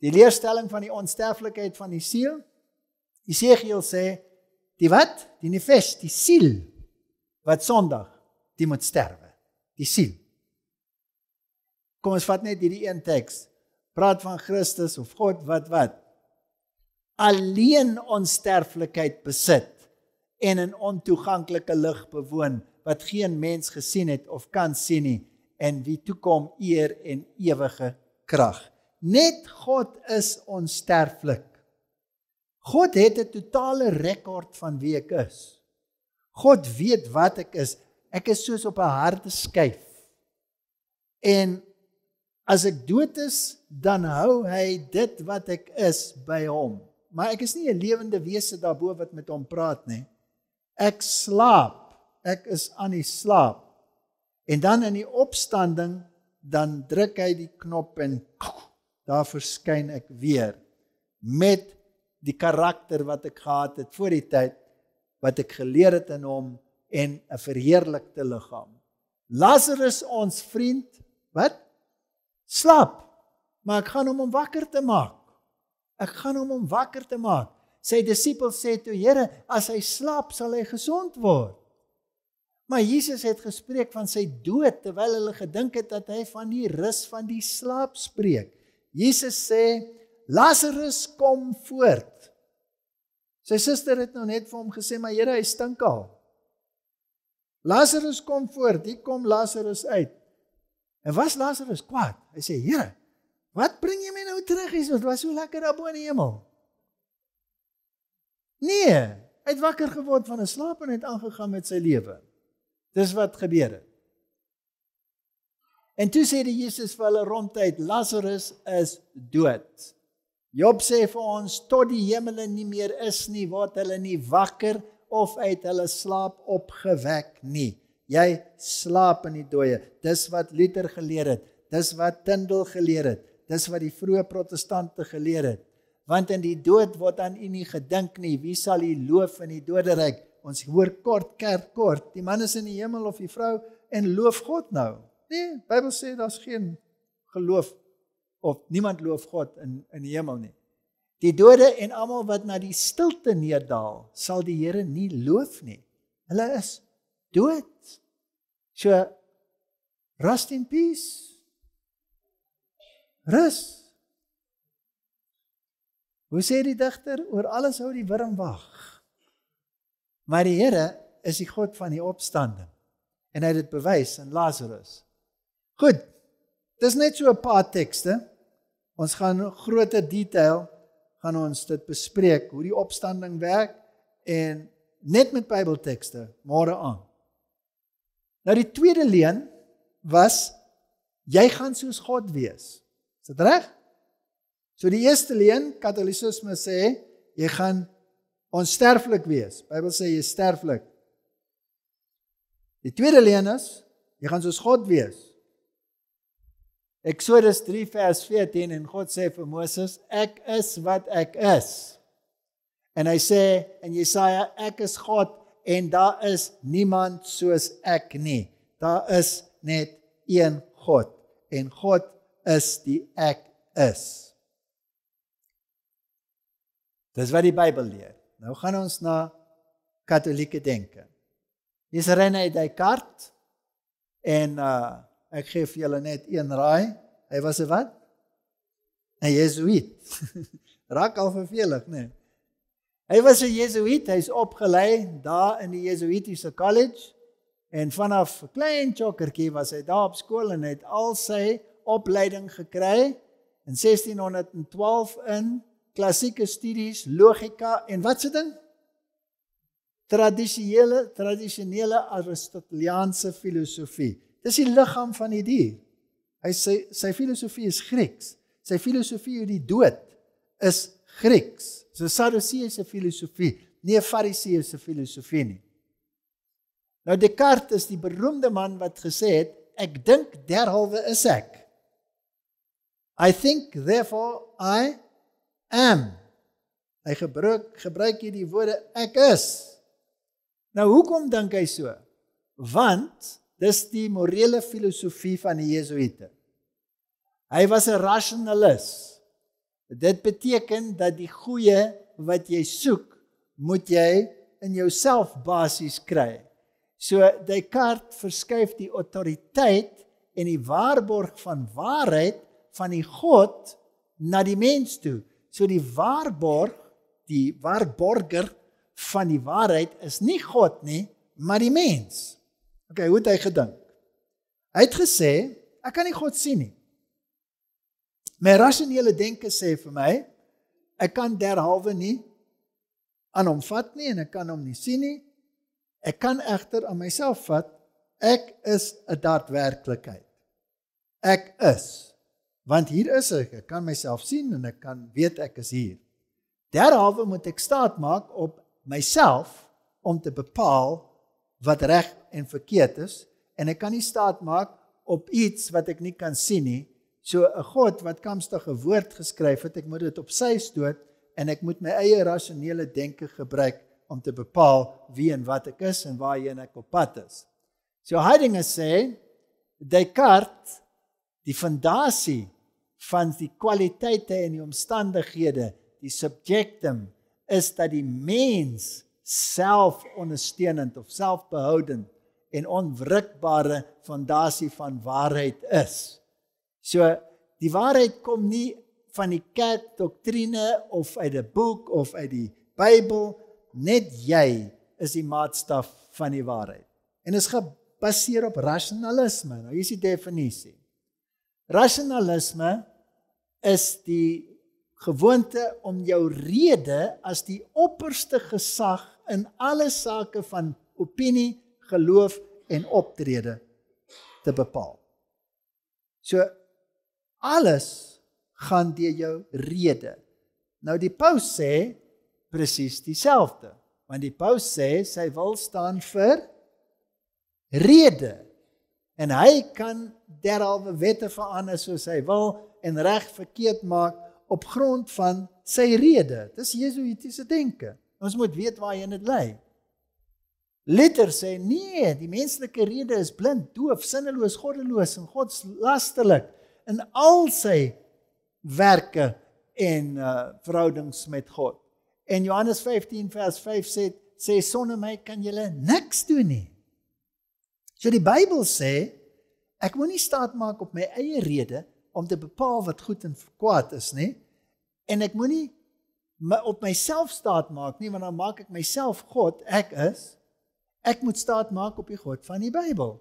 [SPEAKER 1] Die leerstelling van die onsterflikheid van die siel. Jesegiel sê die wat? Die nefes, die siel wat sondig, die moet sterwe. Die siel. Kom ons vat net hierdie een teks. Praat van Christus of God wat wat alleen onsterflikheid besit en in ontoeganklike lig bewoon wat geen mens gesien het of kan sien nie en wie toekom eer en ewige krag. Net God is onsterflik. God het 'n totale rekord van wie ek is. God weet wat ek is. Ek is soos op 'n harde skyf. En as ek dood is, dan hou hy dit wat ek is by hom. Maar ek is nie 'n lewende wese daarbo wat met hom praat nie. Ek slaap. Ek is aan die slaap. En dan in die opstanding, dan druk hy die knop en daar verskyn ek weer met die karakter wat ek gehad het voor die tyd wat ek geleer het in hom en 'n verheerlikte liggaam. Lazarus ons vriend, wat slaap, maar ek gaan hom om wakker te maak. Ek gaan hom om wakker te maak. Sy disippels sê toe, Here, as hy slaap, sal hy gesond word. Maar Jesus het gespreek van sy dood terwyl hulle gedink het dat hy van die rus van die slaap spreek. Jesus sê Lazarus kom voort. Sy suster het nou net vir hom gesê maar Here hy stink al. Lazarus kom voort. Hier kom Lazarus uit. En was Lazarus kwaad? Hy sê Here, wat bring jy my nou terug hier? Dit was so lekker daar bo in die hemel. Nee, hy het wakker geword van 'n slaap en het aangegaan met sy lewe. Dis wat gebeur het. En toe sê die Jesus vir hulle ronduit Lazarus is dood. Job sê vir ons tot die hemel nie meer is nie wat hulle nie wakker of uit hulle slaap opgewek nie. Jy slaap in die dooie. Dis wat Luther geleer het. Dis wat Tindal geleer het. Dis wat die vroeë protestante geleer het. Want in die dood word aan u nie gedink nie. Wie sal u loof in die doderyk? Ons hoor kort kerk kort. Die man is in die hemel of die vrou en loof God nou. Nee, Bybel sê daar's geen geloof of niemand loof God in in die hemel nie. Die dode en almal wat na die stilte neerdal, sal die Here nie loof nie. Hulle is dood. So rust in peace. Rus. Hoe sê die digter, oor alles hou die wurm wag. Maar die Here is die God van die opstanding en hy het dit bewys in Lazarus Goed. Dis net so 'n paar tekste. Ons gaan groter detail gaan ons dit bespreek hoe die opstanding werk en net met Bybeltekste môre aan. Nou die tweede leen was jy gaan soos God wees. Is dit reg? So die eerste leen, katolisisme sê jy gaan onsterflik wees. Bybel sê jy is sterflik. Die tweede leen is jy gaan soos God wees. Eksodus 3 vers 14 en God sê vir Moses, ek is wat ek is. En hy sê in Jesaja, ek is God en daar is niemand soos ek nie. Daar is net een God en God is die ek is. Dis wat die Bybel leer. Nou gaan ons na Katolieke denke. Hier's René Descartes en uh ek gee vir julle net een raai. Hy was 'n wat? 'n Jesuit. Raak al vervelig, né? Nee. Hy was 'n Jesuit, hy's opgelei daar in die Jesuitiese College en vanaf klein chokkertjie was hy daar op skool en het al sy opleiding gekry in 1612 in klassieke studies, logika en wat se ding? Tradisionele tradisionele aristoteliaanse filosofie. Dis die liggaam van die dier. Hy sê sy, sy filosofie is Grieks. Sy filosofie oor die dood is Grieks. Dis 'n Sadduseëse filosofie, nie 'n Fariseëse filosofie nie. Nou Descartes is die beroemde man wat gesê het ek dink derhalwe is ek. I think therefore I am. Hy gebruik gebruik hierdie woorde ek is. Nou hoekom dink hy so? Want Dis die morele filosofie van die Jesuïte. Hy was 'n rationalis. Dit beteken dat die goeie wat jy soek, moet jy in jouself basies kry. So Descartes verskuif die autoriteit en die waarborg van waarheid van die God na die mens toe. So die waarborg, die waarborger van die waarheid is nie God nie, maar die mens. Okay, hoe het hy gedink? Hy het gesê, ek kan nie God sien nie. My rasionele denke sê vir my, ek kan derhalwe nie aan hom vat nie en ek kan hom nie sien nie. Ek kan egter aan myself vat, ek is 'n daadwerklikheid. Ek is. Want hier is ek, ek kan myself sien en ek kan weet ek is hier. Derhalwe moet ek staat maak op myself om te bepaal wat reg en verkeerd is en ek kan nie staat maak op iets wat ek nie kan sien nie. So 'n God wat kamstige woord geskryf het, ek moet dit op sy stoot en ek moet my eie rasionele denke gebruik om te bepaal wie en wat ek is en waarheen ek op pad is. So Heidegger sê Descartes die fondasie van die kwaliteite en die omstandighede, die subjectum is dat die mens self ondersteunend of selfbehoudend en onwrikbare fondasie van waarheid is. So die waarheid kom nie van die kerk doktrine of uit 'n boek of uit die Bybel, net jy is die maatstaf van die waarheid. En is gebaseer op rasionalisme. Nou hier is die definisie. Rasionalisme is die gewoonte om jou rede as die opperste gesag in alle sake van opinie, geloof en optrede te bepaal. So alles gaan deur jou rede. Nou die paus sê presies dieselfde, want die paus sê sy wil staan vir rede en hy kan derhalwe wette verander soos hy wil en reg verkeerd maak op grond van sy rede. Dis Jesuitiese denke. Ons moet weet waar hy dit lei. Letter sê nee, die menslike rede is blind, doof, sinneloos, goddeloos en godslasterlik in al sy werke en uh, verhoudings met God. En Johannes 15 vers 5 sê sê sonder my kan julle niks doen nie. So die Bybel sê ek moenie staat maak op my eie rede om te bepaal wat goed en kwaad is nie. En ek moenie my, op myself staat maak nie want dan maak ek myself God, ek is Ek moet staat maak op die God van die Bybel.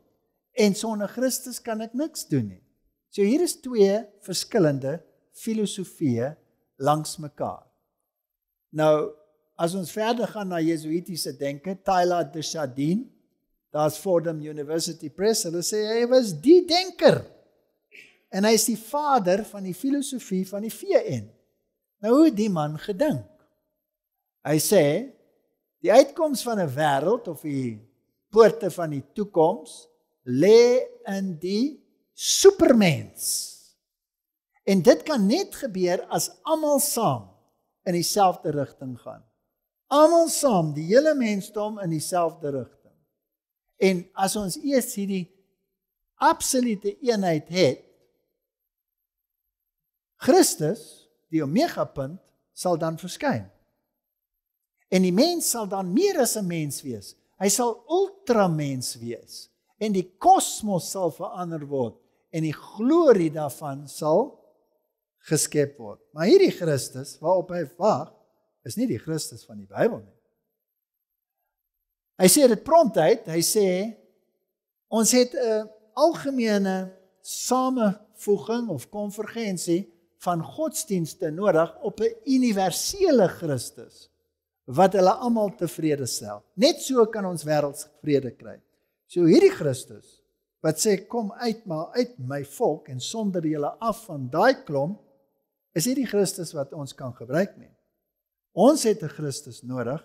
[SPEAKER 1] En sonder Christus kan ek niks doen nie. So hier is twee verskillende filosofieë langs mekaar. Nou as ons verder gaan na Jesuitiese denke, Taila de Chardin, daar's Fordham University Press, hulle sê hy was die denker. En hy is die vader van die filosofie van die VN. Nou hoe het die man gedink? Hy sê Die uitkoms van 'n wêreld of die poorte van die toekoms lê in die supermens. En dit kan net gebeur as almal saam in dieselfde rigting gaan. Almal saam, die hele mensdom in dieselfde rigting. En as ons eers hierdie absolute eenheid het, Christus, die omega punt, sal dan verskyn. En die mens sal dan meer as 'n mens wees. Hy sal ultramens wees en die kosmos sal verander word en die glorie daarvan sal geskep word. Maar hierdie Christus waarop hy wag, is nie die Christus van die Bybel nie. Hy sê dit prontheid, hy sê ons het 'n algemene samevoeging of konvergensie van godsdienste nodig op 'n universele Christus wat hulle almal tevrede stel. Net so kan ons wêreldse vrede kry. So hierdie Christus wat sê kom uit maar uit my volk en sonder julle af van daai klomp is hierdie Christus wat ons kan gebruik nie. Ons het 'n Christus nodig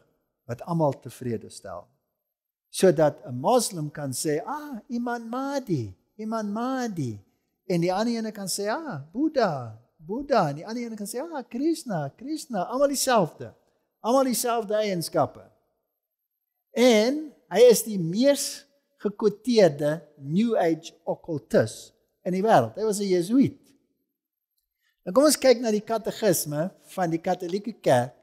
[SPEAKER 1] wat almal tevrede stel. Sodat 'n moslim kan sê, "Ah, Imam Mahdi, Imam Mahdi." En die ander ene kan sê, "Ah, Buddha, Buddha." En die ander ene kan sê, "Ah, Krishna, Krishna." Almal dieselfde almal dieselfde eienskappe. En hy is die mees gekwoteerde New Age okkultus in die wêreld. Hy was 'n Jesuit. Nou kom ons kyk na die katekisme van die Katolieke Kerk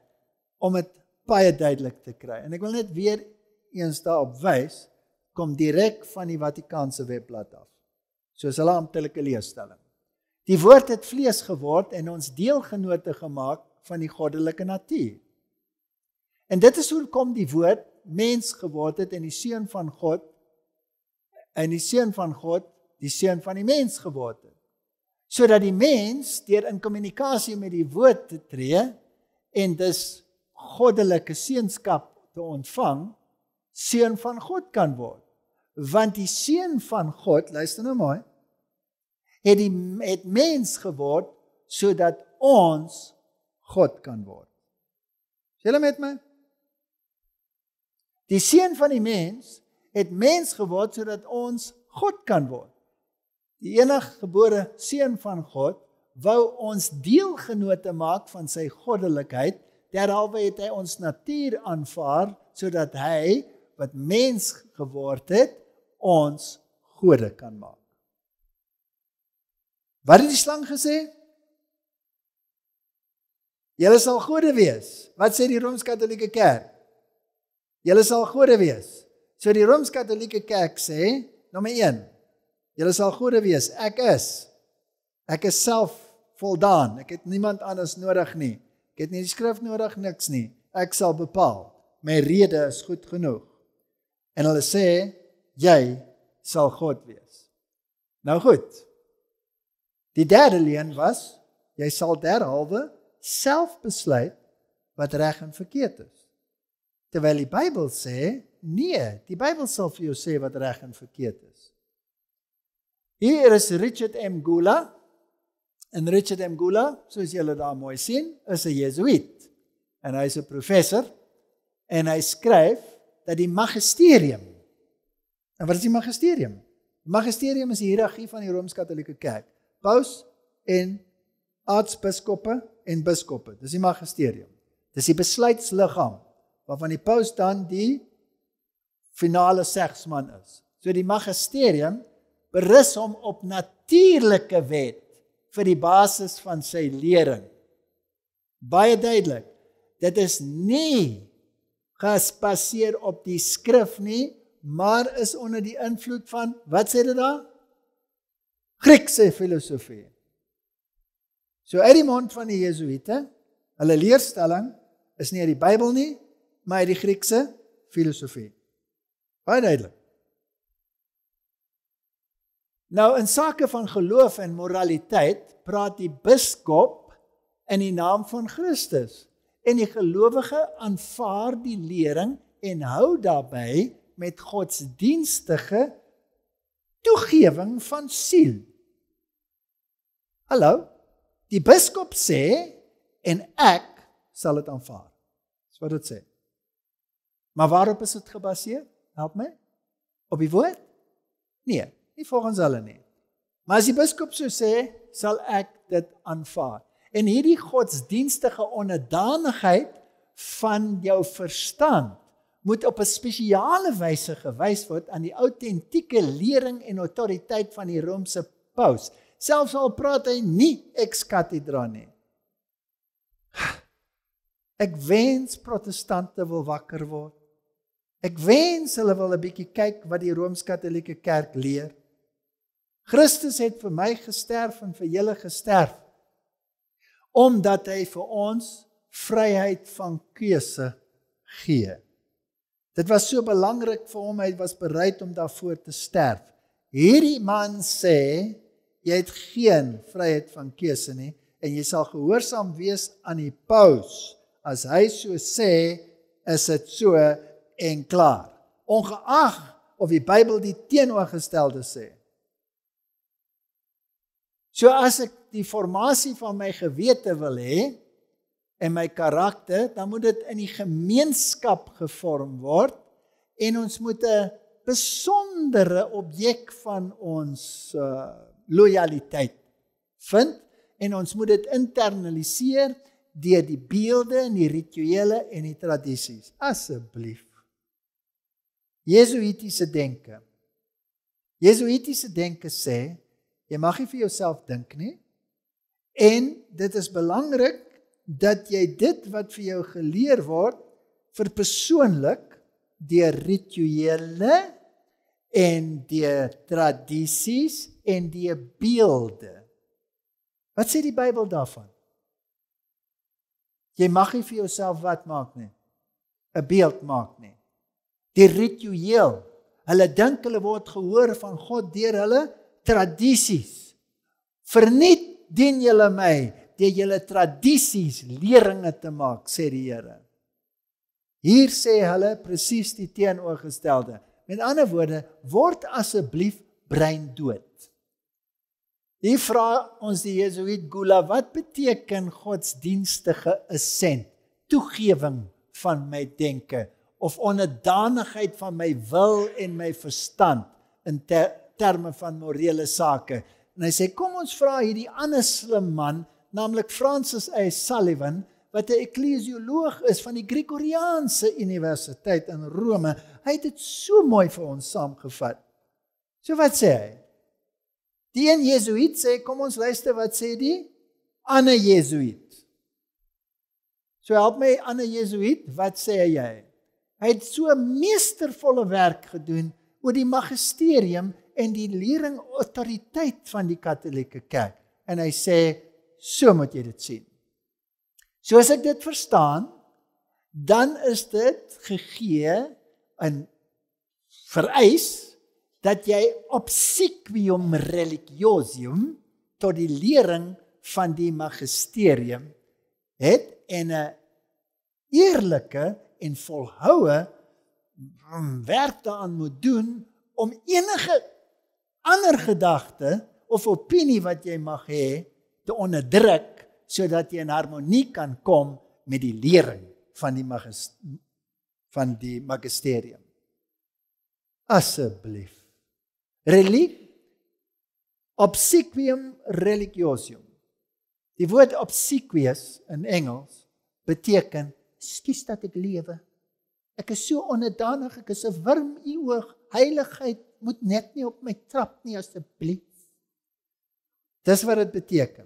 [SPEAKER 1] om dit baie duidelik te kry. En ek wil net weer eens daarop wys kom direk van die Vatikaan se webblad af. Soos hulle amptelike leerstelling. Die woord het vlees geword en ons deelgenoot gemaak van die goddelike natuur. En dit is hoe kom die woord mens geword het en die seun van God en die seun van God die seun van die mens geword het. Sodat die mens deur in kommunikasie met die woord te tree en dus goddelike seenskap te ontvang, seun van God kan word. Want die seun van God, luister nou mooi, het die het mens geword sodat ons God kan word. Is julle met my? Die seun van die mens het mens geword sodat ons God kan word. Die eniggebore seun van God wou ons deelgenote maak van sy goddelikheid. Derhalwe het hy ons natuur aanvaar sodat hy wat mens geword het, ons gode kan maak. Wat het die slang gesê? Julle sal gode wees. Wat sê die Rooms-Katolieke Kerk? julle sal gode wees. So die Rooms-Katolieke Kerk sê, nommer 1, julle sal gode wees. Ek is ek is self voldaan. Ek het niemand anders nodig nie. Ek het nie die skrif nodig niks nie. Ek sal bepaal. My rede is goed genoeg. En hulle sê jy sal God wees. Nou goed. Die derde leen was jy sal derhalwe self besluit wat reg en verkeerd is terwyl die Bybel sê nee, die Bybel sal vir jou sê wat reg en verkeerd is. Hier is Richard M. Gula. En Richard M. Gula, soos julle daar mooi sien, is 'n Jesuit en hy's 'n professor en hy skryf dat die magisterium. En wat is die magisterium? Die magisterium is die hiërargie van die Rooms-Katolieke Kerk. Paus en aartsbiskoppe en biskoppe. Dis die magisterium. Dis die besluitsliggaam waarvan die paus dan die finale segsman is. So die magisterium berus hom op natuurlike wet vir die basis van sy lering. Baie duidelik. Dit is nie gespasseer op die skrif nie, maar is onder die invloed van wat sê dit daar? Griekse filosofie. So uit die mond van die Jesuïte, hulle leerstelling is nie uit die Bybel nie, maar uit die Griekse filosofie. Baie duidelik. Nou in sake van geloof en moraliteit praat die biskop in die naam van Christus en die gelowige aanvaar die lering en hou daarbey met godsdienstige toegewing van siel. Hallo. Die biskop sê en ek sal dit aanvaar. Dis wat dit sê. Maar waarop is dit gebaseer? Help my. Op die woord? Nee, nie volgens hulle nie. Maar as die biskop so sê, sal ek dit aanvaar. En hierdie godsdienstige onderdanigheid van jou verstand moet op 'n spesiale wyse gewys word aan die outentieke lering en autoriteit van die Romeinse paus. Selfs al praat hy nie ex cathedra nie. Ek wens protestante wil wakker word. Ek wens hulle wil 'n bietjie kyk wat die Rooms-Katolieke Kerk leer. Christus het vir my gesterf en vir julle gesterf omdat hy vir ons vryheid van keuse gee. Dit was so belangrik vir hom, hy was bereid om daarvoor te sterf. Hierdie man sê jy het geen vryheid van keuse nie en jy sal gehoorsaam wees aan die paus as hy so sê, is dit so en klaar. Ongeag of die Bybel die teenoorgestelde sê. So as ek die formasie van my gewete wil hê en my karakter, dan moet dit in die gemeenskap gevorm word en ons moet 'n besondere objek van ons uh, loyaliteit vind en ons moet dit internaliseer deur die beelde en die rituele en die tradisies. Asseblief Jesuïtiese denke. Jesuïtiese denke sê jy mag nie vir jouself dink nie. En dit is belangrik dat jy dit wat vir jou geleer word vir persoonlik deur rituele en deur tradisies en deur beelde. Wat sê die Bybel daarvan? Jy mag nie vir jouself wat maak nie. 'n Beeld maak nie die ritueel. Hulle dink hulle word gehoor van God deur hulle tradisies. Verniet dien julle my deur julle tradisies leringe te maak, sê die Here. Hier sê hulle presies die teenoorgestelde. Met ander woorde, word asseblief brein dood. Hier vra ons die Jesuit Gula, wat beteken godsdienstige assent? Toegewing van my denke of onderdanigheid van my wil en my verstand in ter, terme van morele sake. En hy sê kom ons vra hierdie ander slim man, naamlik Francis A. Sullivan, wat 'n ekklesioloog is van die Gregoriaanse Universiteit in Rome. Hy het dit so mooi vir ons saamgevat. So wat sê hy? Die een Jesuit sê kom ons luister wat sê die ander Jesuit. So help my ander Jesuit, wat sê jy? Hy het so 'n meestervolle werk gedoen oor die magisterium en die lering autoriteit van die Katolieke Kerk. En hy sê, "So moet jy dit sien." Soos ek dit verstaan, dan is dit gegee in vereis dat jy obsequium religiosium tot die lering van die magisterium het en 'n eerlike en volhoue werk daaraan moet doen om enige ander gedagte of opinie wat jy mag hê te onderdruk sodat jy in harmonie kan kom met die lering van die van die magisterium asseblief relig obsequium religiosum die woord obsequious in Engels beteken skuis dat ek lewe. Ek is so onderdanig, ek is 'n wurm u oog. Heiligheid moet net nie op my trap nie asseblief. Dis wat dit beteken.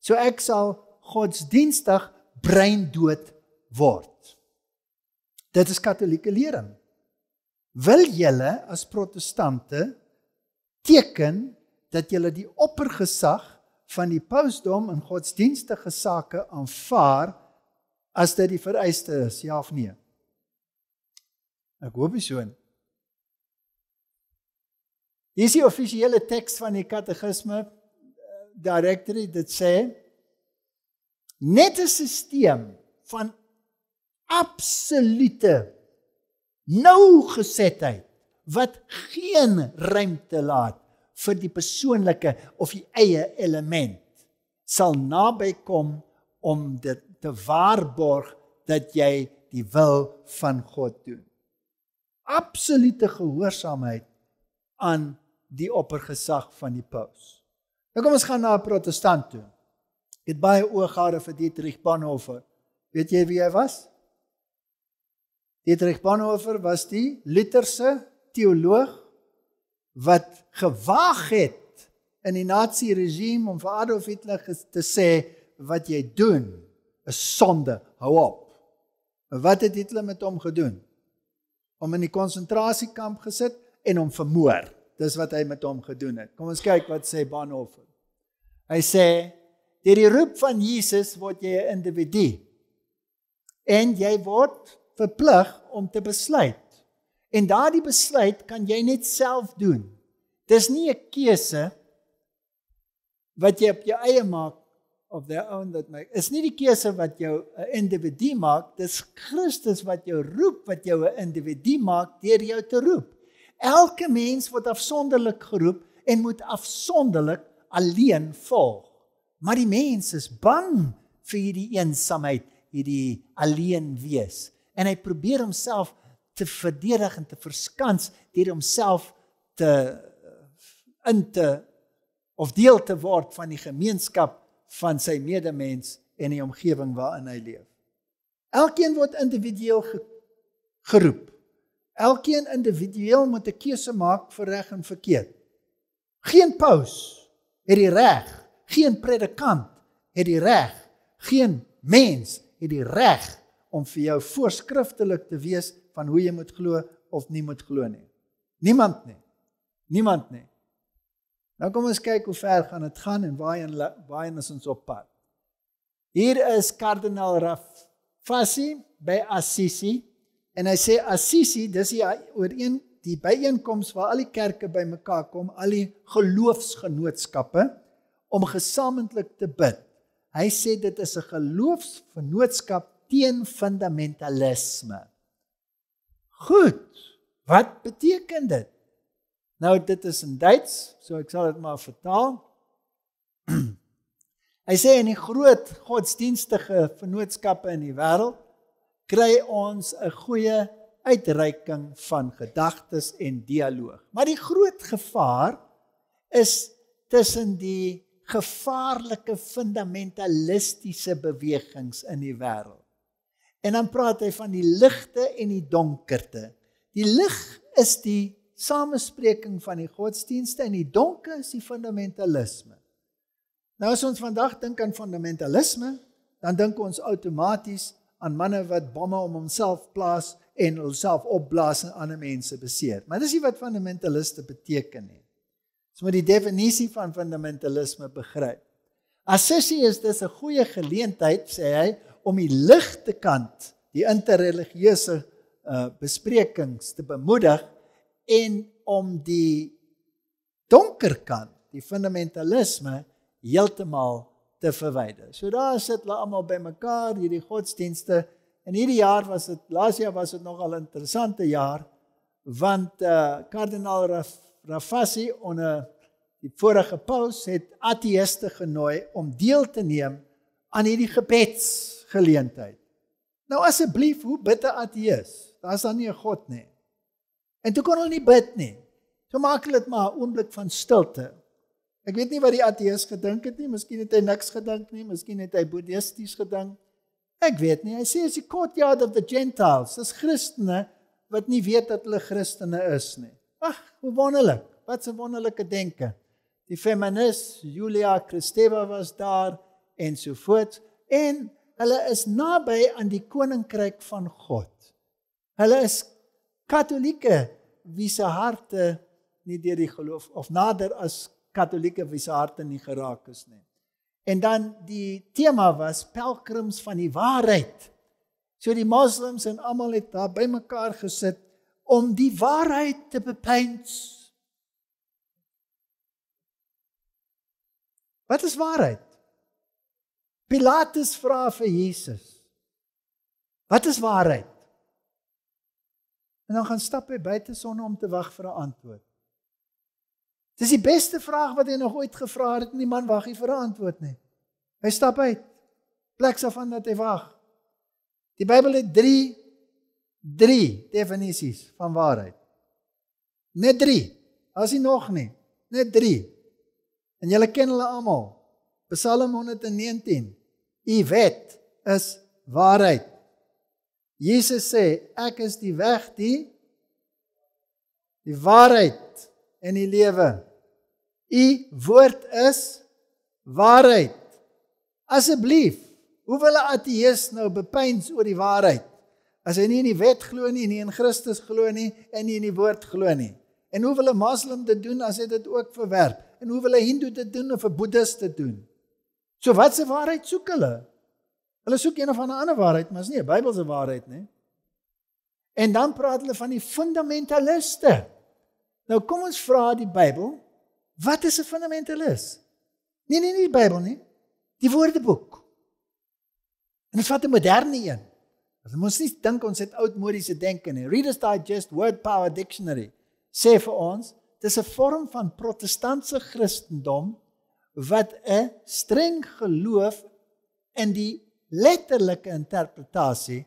[SPEAKER 1] So ek sal godsdienstig breindood word. Dit is katolieke lering. Wil julle as protestante teken dat julle die oppergesag van die pausdom in godsdienstige sake aanvaar? as dit die vereiste is, ja of nee? Ek hoop nie so nie. Dis die offisiële teks van die katekisme eh, directory dit sê net 'n stelsel van absolute nougesetheid wat geen ruimte laat vir die persoonlike of die eie element sal naby kom om dit te waarborg dat jy die wil van God doen. Absolute gehoorsaamheid aan die oppergesag van die paus. Nou kom ons gaan na 'n protestant toe. Ek het baie oë gehad vir Dietrich Bonhoeffer. Weet jy wie hy was? Dietrich Bonhoeffer was die literse teoloog wat gewaag het in die Nazi regime om vir Adolf Hitler te sê wat jy doen 'n sonde, hou op. En wat het hulle met hom gedoen? Om in die konsentrasiekamp gesit en hom vermoor. Dis wat hy met hom gedoen het. Kom ons kyk wat sê Bonhoeffer. Hy sê: "Deur die roep van Jesus word jy 'n individu en jy word verplig om te besluit. En daardie besluit kan jy net self doen. Dis nie 'n keuse wat jy op jou eie maak of their own that make. Is nie die keuse wat jou 'n individu maak, dis Christus wat jou roep, wat jou 'n individu maak deur jou te roep. Elke mens word afsonderlik geroep en moet afsonderlik alleen volg. Maar die mens is bang vir hierdie eensaamheid, hierdie alleen wees en hy probeer homself te verdedig en te verskans deur homself te in te of deel te word van die gemeenskap van sy medemens en die omgewing waarin hy leef. Elkeen word individueel ge geroep. Elkeen individueel moet 'n keuse maak vir reg en verkeerd. Geen paus het die reg, geen predikant het die reg, geen mens het die reg om vir jou voorskriftelik te wees van hoe jy moet glo of nie moet glo nie. Niemand nie. Niemand nie. Nou kom ons kyk hoe ver gaan dit gaan en waarheen waarheen is ons op pad. Hier is kardinaal Raffassi by Assisi en hy sê Assisi dis die ooreen die byeenkomste waar al die kerke bymekaar kom, al die geloofsgenootskappe om gesamentlik te bid. Hy sê dit is 'n geloofsgenootskap teen fundamentalisme. Goed, wat beteken dit? Nou dit is in Duits, so ek sal dit maar vertaal. Hy sê in die groot godsdienstige vennootskappe in die wêreld kry ons 'n goeie uitreiking van gedagtes en dialoog. Maar die groot gevaar is tussen die gevaarlike fundamentalistiese bewegings in die wêreld. En dan praat hy van die ligte en die donkerte. Die lig is die samespreking van die godsdienste en die donker is die fundamentalisme. Nou as ons vandag dink aan fundamentalisme, dan dink ons outomaties aan manne wat bomme om homself plaas en homself opblaas en ander mense beseer. Maar dis nie wat fundamentaliste beteken nie. Ons moet die definisie van fundamentalisme begryp. Assisi is dis 'n goeie geleentheid, sê hy, om die ligte kant, die interreligieuse uh eh, besprekings te bemoedig en om die donker kant, die fundamentalisme heeltemal te verwyder. So daar sit hulle almal bymekaar hierdie godsdienste en hierdie jaar was dit laas jaar was dit nogal interessante jaar want eh uh, kardinaal Rafassi onder die vorige paus het ateëste genooi om deel te neem aan hierdie gebedsgeleentheid. Nou asseblief, hoe bid 'n ateës? Daar's dan nie 'n God nie. En toe kon hulle nie bid nie. So maak hulle dit maar 'n oomblik van stilte. Ek weet nie wat die ateës gedink het nie, miskien het hy niks gedink nie, miskien het hy boeddhisties gedink. Ek weet nie. Hy sê as die courtyard of the gentiles, dis Christene wat nie weet dat hulle Christene is nie. Ag, hoe wonderlik. Wat 'n wonderlike denke. Die feminis Julia Kristeva was daar en so voort en hulle is naby aan die koninkryk van God. Hulle is Katolieke wie se harte nie deur die geloof of nader as katolieke wie se harte nie geraak is nie. En dan die tema was pelgrims van die waarheid. So die moslems en almal het daar bymekaar gesit om die waarheid te bepeins. Wat is waarheid? Pilatus vra vir Jesus. Wat is waarheid? En dan gaan stap hy buite sonne om te wag vir 'n antwoord. Dis die beste vraag wat hy nog ooit gevra het en die man wag nie vir 'n antwoord nie. Hy stap uit. Plek sa van dat hy wag. Die Bybel het 3 3 definisies van waarheid. Net 3. As jy nog nie, net 3. En julle ken hulle almal. Psalm 119. U wet is waarheid. Jesus sê ek is die weg die die waarheid en die lewe. U woord is waarheid. Asseblief, hoe wil 'n ateïs nou bepeins oor die waarheid as hy nie in die wet glo nie, nie in Christus glo nie en nie in die woord glo nie? En hoe wil 'n moslim dit doen as hy dit ook verwerp? En hoe wil 'n hindoe dit doen of 'n boeddhis dit doen? So wat se waarheid soek hulle? Hulle soek een of ander waarheid, maar is nie 'n Bybelse waarheid nie. En dan praat hulle van die fundamentaliste. Nou kom ons vra die Bybel, wat is 'n fundamentalis? Nee nee nee, die Bybel nie. Die Woordeboek. En dit vat 'n moderne een. Ons moet nie dink ons het oudmodiese denke nie. Reader's Digest Word Power Dictionary sê vir ons, dis 'n vorm van protestantse Christendom wat 'n streng geloof in die letterlike interpretasie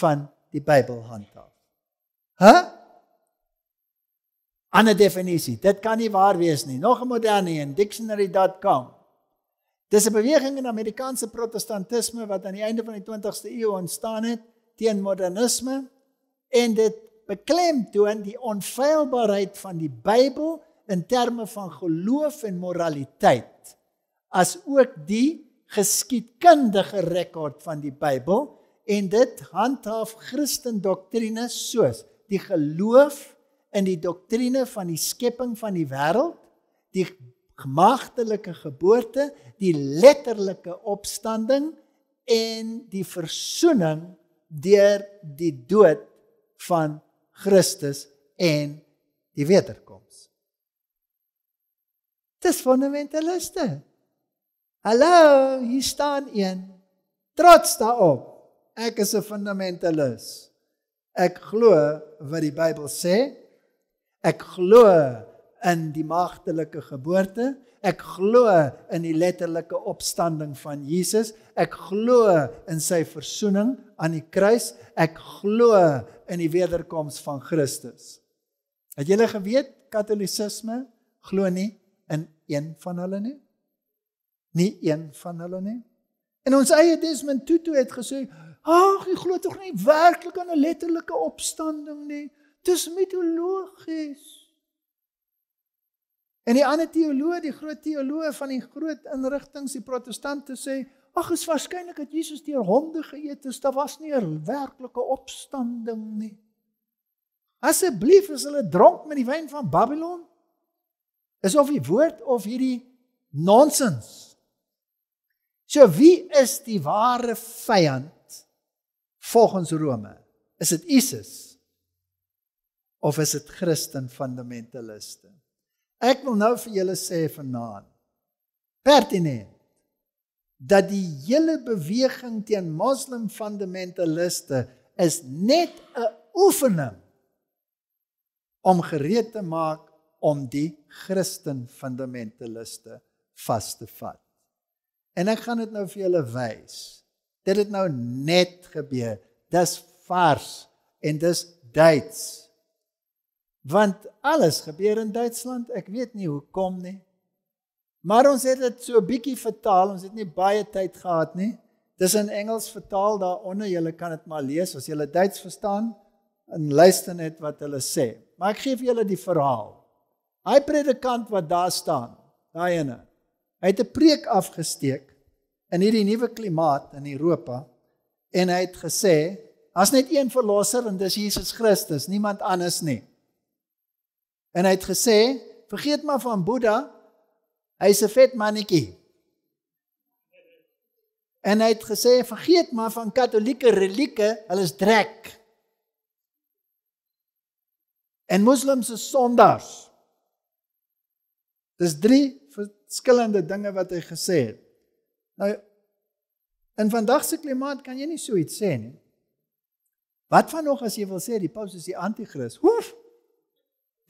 [SPEAKER 1] van die Bybel handhaaf. H? Huh? Ander definisie. Dit kan nie waar wees nie. Nog 'n moderne een, dictionary.com. Dis 'n beweging in Amerikaanse protestantisme wat aan die einde van die 20ste eeu ontstaan het teen modernisme en dit beklemtoon die onfeilbaarheid van die Bybel in terme van geloof en moraliteit as ook die geskiedkundige rekord van die Bybel en dit handhaaf Christen doktrine soos die geloof in die doktrine van die skepping van die wêreld, die gemagtelike geboorte, die letterlike opstanding en die versoening deur die dood van Christus en die wederkoms. Dis fundamentaliste. Hallo, hier staan een. Trots daarop. Ek is 'n fundamentalis. Ek glo wat die Bybel sê. Ek glo in die magtelike geboorte. Ek glo in die letterlike opstanding van Jesus. Ek glo in sy verzoening aan die kruis. Ek glo in die wederkoms van Christus. Het julle geweet katolisisme glo nie in een van hulle nie? nie een van hulle nie. En ons eie Desmond Tutu het gesê, "Ag, jy glo tog nie werklik aan 'n letterlike opstanding nie. Dis mitologies." En die ander teoloog, die groot teoloog van die groot inrigtinge, die protestante sê, "Ag, is waarskynlik dat Jesus deur honde geëet is. Daar was nie 'n werklike opstanding nie." Asseblief is hulle dronk met die wyn van Babylon? Is of die woord of hierdie nonsens? So wie is die ware vyand volgens Rome? Is dit ISIS of is dit Christen fundamentaliste? Ek wil nou vir julle sê vanaand pertinent dat die hele beweging teen moslim fundamentaliste is net 'n oefening om gereed te maak om die Christen fundamentaliste vas te vat. En ek gaan dit nou vir julle wys. Dit het nou net gebeur. Dis vars en dis Duits. Want alles gebeur in Duitsland. Ek weet nie hoekom nie. Maar ons het dit so 'n bietjie vertaal. Ons het nie baie tyd gehad nie. Dis in Engels vertaal daaronder. Julle kan dit maar lees as julle Duits verstaan en luister net wat hulle sê. Maar ek gee vir julle die verhaal. Hy predikant wat daar staan, daai ene. Hy het 'n preek afgesteek in hierdie nuwe klimaat in Europa en hy het gesê: "As net een verlosser en dis Jesus Christus, niemand anders nie." En hy het gesê: "Vergeet maar van Boeddha, hy's 'n vet mannetjie." En hy het gesê: "Vergeet maar van Katolieke relieke, hulle is drek." En moslems is sondaars. Dis 3 verskillende dinge wat hy gesê het. Nou in vandag se klimaat kan jy nie so iets sê nie. Wat van nog as jy wil sê die paus is die anti-kris? Hoef.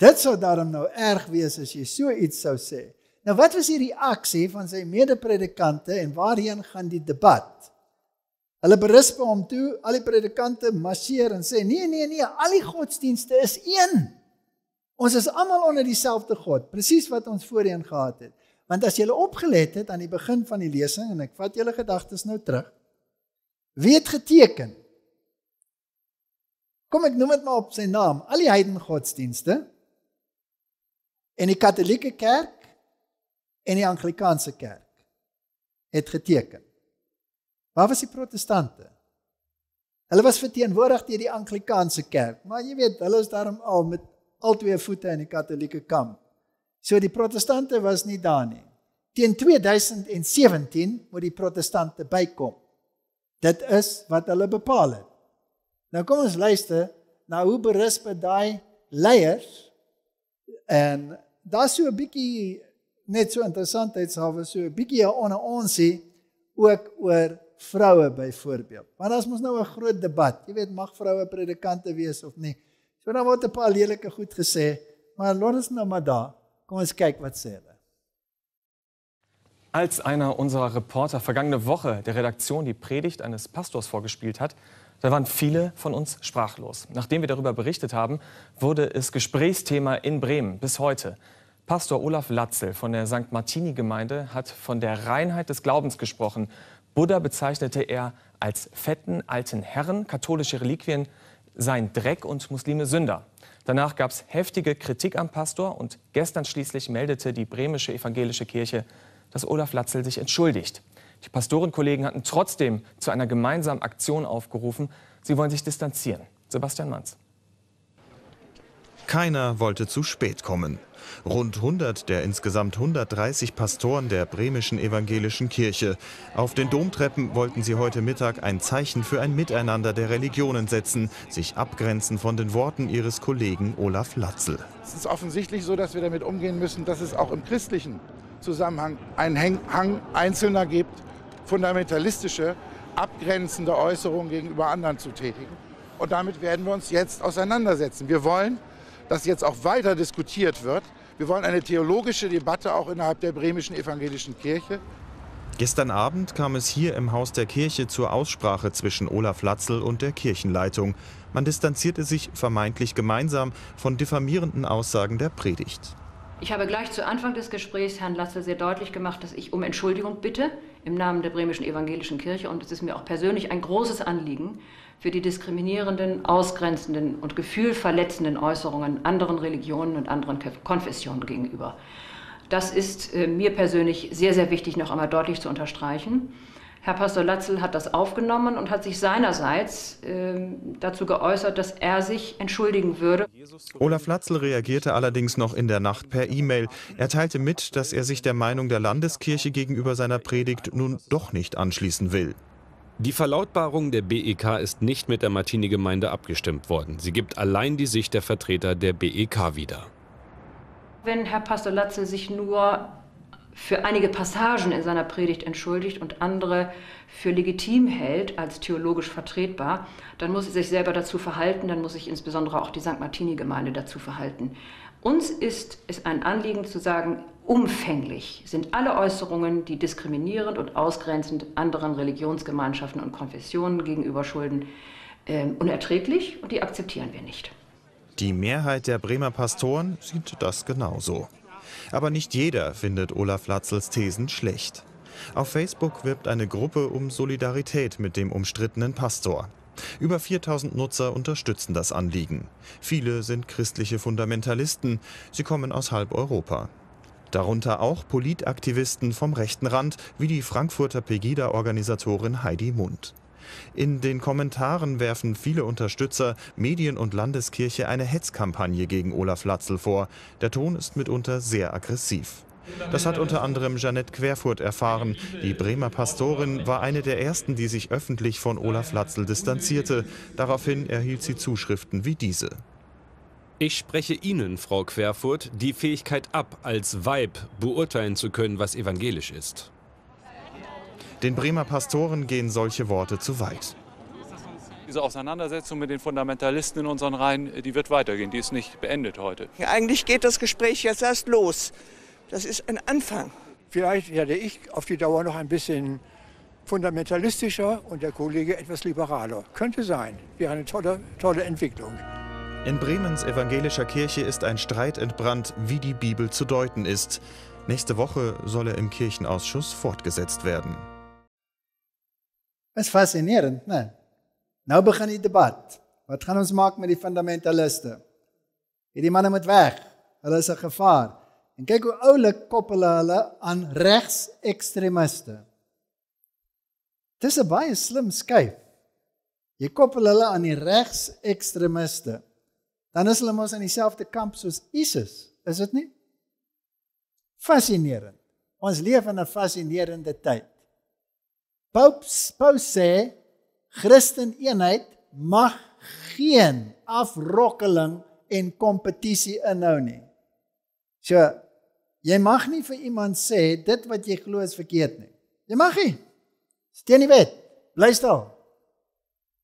[SPEAKER 1] Dit sou daarom nou erg wees as jy so iets sou sê. Nou wat was die reaksie van sy mede-predikante en waarheen gaan die debat? Hulle berisp hom toe, al die predikante masseer en sê nee nee nee, al die godsdienste is een. Ons is almal onder dieselfde God, presies wat ons voorheen gehad het. Want as jy opgelet het aan die begin van die lesing en ek vat julle gedagtes nou terug. Weet geteken. Kom ek noem dit maar op sy naam, al die heidengodsdienste en die Katolieke Kerk en die Anglikaanse Kerk het geteken. Waar was die protestante? Hulle was verteenwoordig deur die Anglikaanse Kerk, maar jy weet, hulle is daarom al met al twee voete in die Katolieke kamp. So die protestante was nie daar nie. Teen 2017 moet die protestante bykom. Dit is wat hulle bepaal het. Nou kom ons luister na hoe berisp daai leiers en daar sou 'n bietjie net so interessant iets hawe so 'n bietjie hier onder ons hier ook oor vroue byvoorbeeld. Want daar's mos nou 'n groot debat. Jy weet mag vroue predikante wees of nie. So dan word 'n paar lelike goed gesê, maar Lord is nou maar daar. Kom eens kijken wat ze hebben.
[SPEAKER 3] Als einer unserer Reporter vergangene Woche der Redaktion die Predigt eines Pastors vorgespielt hat, da waren viele von uns sprachlos. Nachdem wir darüber berichtet haben, wurde es Gesprächsthema in Bremen bis heute. Pastor Olaf Latzel von der St. Martini-Gemeinde hat von der Reinheit des Glaubens gesprochen. Buddha bezeichnete er als fetten alten Herren, katholische Reliquien seien Dreck und Muslime Sünder. Danach gab es heftige Kritik am Pastor und gestern schließlich meldete die bremische evangelische Kirche, dass Olaf Latzel sich entschuldigt. Die Pastorenkollegen hatten trotzdem zu einer gemeinsamen Aktion aufgerufen. Sie wollen sich distanzieren. Sebastian Manz. Keiner wollte zu spät kommen rund 100 der insgesamt 130 Pastoren der bremischen evangelischen Kirche. Auf den Domtreppen wollten sie heute Mittag ein Zeichen für ein Miteinander der Religionen setzen, sich abgrenzen von den Worten ihres Kollegen Olaf Latzel. Es ist offensichtlich so, dass wir damit umgehen müssen, dass es auch im christlichen Zusammenhang einen Hang Einzelner gibt, fundamentalistische, abgrenzende Äußerungen gegenüber anderen zu tätigen. Und damit werden wir uns jetzt auseinandersetzen. Wir wollen, dass jetzt auch weiter diskutiert wird, wir wollen eine theologische Debatte auch innerhalb der bremischen evangelischen Kirche. Gestern Abend kam es hier im Haus der Kirche zur Aussprache zwischen Olaf Latzel und der Kirchenleitung. Man distanzierte sich vermeintlich gemeinsam von diffamierenden Aussagen der Predigt.
[SPEAKER 4] Ich habe gleich zu Anfang des Gesprächs Herrn Latzel sehr deutlich gemacht, dass ich um Entschuldigung bitte im Namen der bremischen evangelischen Kirche und es ist mir auch persönlich ein großes Anliegen, für die diskriminierenden, ausgrenzenden und gefühlverletzenden Äußerungen anderen Religionen und anderen Konfessionen gegenüber. Das ist äh, mir persönlich sehr, sehr wichtig, noch einmal deutlich zu unterstreichen. Herr Pastor Latzel hat das aufgenommen und hat sich seinerseits äh, dazu geäußert, dass er sich entschuldigen würde.
[SPEAKER 3] Olaf Latzel reagierte allerdings noch in der Nacht per E-Mail. Er teilte mit, dass er sich der Meinung der Landeskirche gegenüber seiner Predigt nun doch nicht anschließen will. Die Verlautbarung der BEK ist nicht mit der Martini-Gemeinde abgestimmt worden. Sie gibt allein die Sicht der Vertreter der BEK wieder.
[SPEAKER 4] Wenn Herr Pastor Latze sich nur für einige Passagen in seiner Predigt entschuldigt und andere für legitim hält, als theologisch vertretbar, dann muss er sich selber dazu verhalten, dann muss sich insbesondere auch die St. Martini-Gemeinde dazu verhalten. Uns ist es ein Anliegen zu sagen, Umfänglich sind alle Äußerungen, die diskriminierend und ausgrenzend anderen Religionsgemeinschaften und Konfessionen gegenüber schulden, äh, unerträglich und die akzeptieren wir nicht.
[SPEAKER 3] Die Mehrheit der Bremer Pastoren sieht das genauso. Aber nicht jeder findet Olaf Latzels Thesen schlecht. Auf Facebook wirbt eine Gruppe um Solidarität mit dem umstrittenen Pastor. Über 4000 Nutzer unterstützen das Anliegen. Viele sind christliche Fundamentalisten. Sie kommen aus halb Europa. Darunter auch Politaktivisten vom rechten Rand wie die Frankfurter Pegida-Organisatorin Heidi Mund. In den Kommentaren werfen viele Unterstützer Medien und Landeskirche eine Hetzkampagne gegen Olaf Latzl vor. Der Ton ist mitunter sehr aggressiv. Das hat unter anderem Jeanette Querfurt erfahren. Die Bremer Pastorin war eine der ersten, die sich öffentlich von Olaf Latzl distanzierte. Daraufhin erhielt sie Zuschriften wie diese. Ich spreche Ihnen, Frau Querfurt, die Fähigkeit ab, als Weib beurteilen zu können, was evangelisch ist. Den Bremer Pastoren gehen solche Worte zu weit. Diese Auseinandersetzung mit den Fundamentalisten in unseren Reihen, die wird weitergehen, die ist nicht beendet heute.
[SPEAKER 2] Ja, eigentlich geht
[SPEAKER 1] das Gespräch jetzt erst los. Das ist ein Anfang. Vielleicht werde ich auf die Dauer noch ein bisschen fundamentalistischer und der Kollege etwas liberaler. Könnte sein. Wäre eine tolle, tolle Entwicklung.
[SPEAKER 3] In Bremens evangelischer Kirche ist ein Streit entbrannt, wie die Bibel zu deuten ist. Nächste Woche soll er im Kirchenausschuss fortgesetzt werden.
[SPEAKER 1] Es ist faszinierend, ne? Nun beginnt die debat. Wat gaan ons maak met die fundamentaliste? Hierdie manne moet weg. Hulle is 'n gevaar. En kyk hoe oulik koppel an aan regsekstremiste. Dis 'n baie slim skuif. Jy koppel hulle an die regsekstremiste. dan is hulle mos in dieselfde kamp soos Jesus, is dit nie? Fascinerend. Ons leef in 'n fascinerende tyd. Paus Paus sê Christen eenheid mag geen afrokkeling en kompetisie inhou nie. So jy mag nie vir iemand sê dit wat jy glo is verkeerd nie. Jy mag nie. Steen die wet. Bly stil.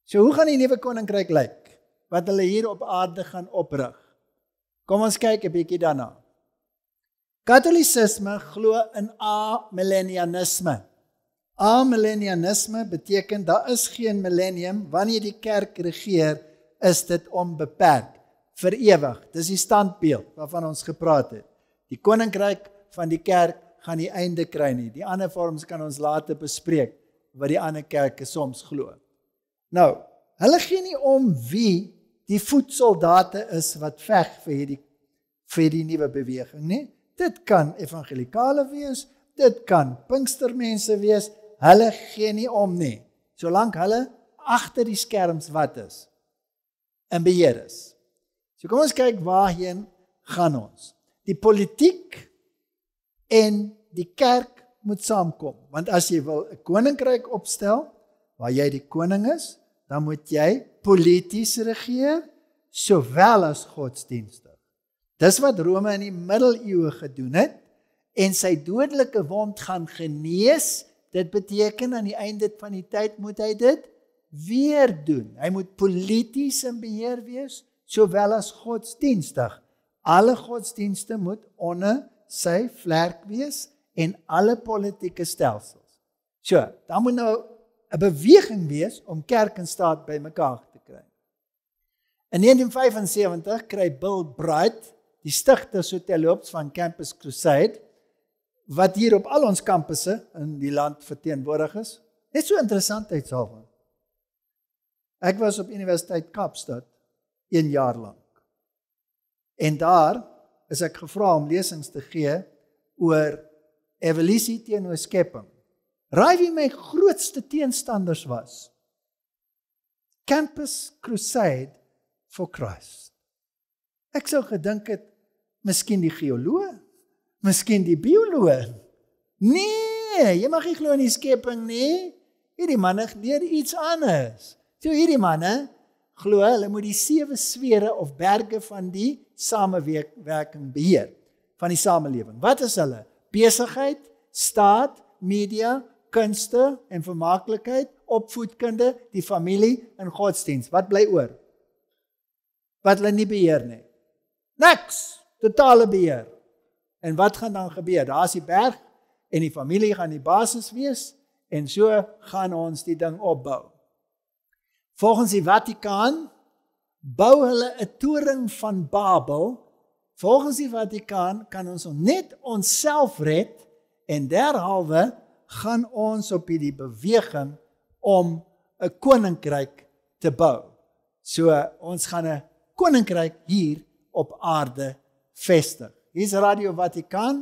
[SPEAKER 1] So hoe gaan die nuwe koninkryk lyk? wat hulle hier op aarde gaan oprig. Kom ons kyk 'n bietjie daarna. Katolisisme glo in amillennianisme. Amillennianisme beteken daar is geen millennium wanneer die kerk regeer, is dit onbeperk vir ewig. Dis die standbeeld waarvan ons gepraat het. Die koninkryk van die kerk gaan nie einde kry nie. Die ander vorms kan ons later bespreek wat die ander kerke soms glo. Nou, hulle gee nie om wie die voetsoldate is wat veg vir hierdie vir hierdie nuwe beweging, né? Dit kan evangelikale wees, dit kan Pinkstermense wees. Hulle gee nie om nie. Solank hulle agter die skerms wat is in beheer is. So kom ons kyk waarheen gaan ons. Die politiek en die kerk moet saamkom, want as jy wil 'n koninkryk opstel waar jy die koning is, dan moet jy polities regeer sowel as godsdienstig. Dis wat Rome in die middeleeue gedoen het en sy dodelike wond gaan genees. Dit beteken aan die einde van die tyd moet hy dit weer doen. Hy moet polities in beheer wees sowel as godsdienstig. Alle godsdienste moet onder sy vlerk wees en alle politieke stelsels. So, dan moet nou 'n beweging wees om kerk en staat bymekaar In 1975 kry Bill Bright, die stigter so terloops van Campus Crusade, wat hier op al ons kampusse in die land verteenwoordig is, net so interessantheid self. Ek was op Universiteit Kaapstad 1 jaar lank. En daar is ek gevra om lesings te gee oor evolusie teenoor skepping. Raai wie my grootste teenstanders was? Campus Crusade vir Christ. Ek sou gedink het miskien die geoloog, miskien die bioloog. Nee, jy mag nie glo in die skepping nie. Hierdie manne leer iets anders. So hierdie manne glo hulle moet die sewe sfere of berge van die samewerking beheer van die samelewing. Wat is hulle? Besigheid, staat, media, kunste en vermaaklikheid, opvoedkunde, die familie en godsdiens. Wat bly oor? wat hulle nie beheer nie. Niks, totale beheer. En wat gaan dan gebeur? Daar's die berg en die familie gaan die basis wees en so gaan ons die ding opbou. Volgens die Vatikaan bou hulle 'n toring van Babel. Volgens die Vatikaan kan ons net onsself red en derhalwe gaan ons op hierdie beweging om 'n koninkryk te bou. So ons gaan 'n koninkryk hier op aarde vestig. Hier's Radio Vatikaan.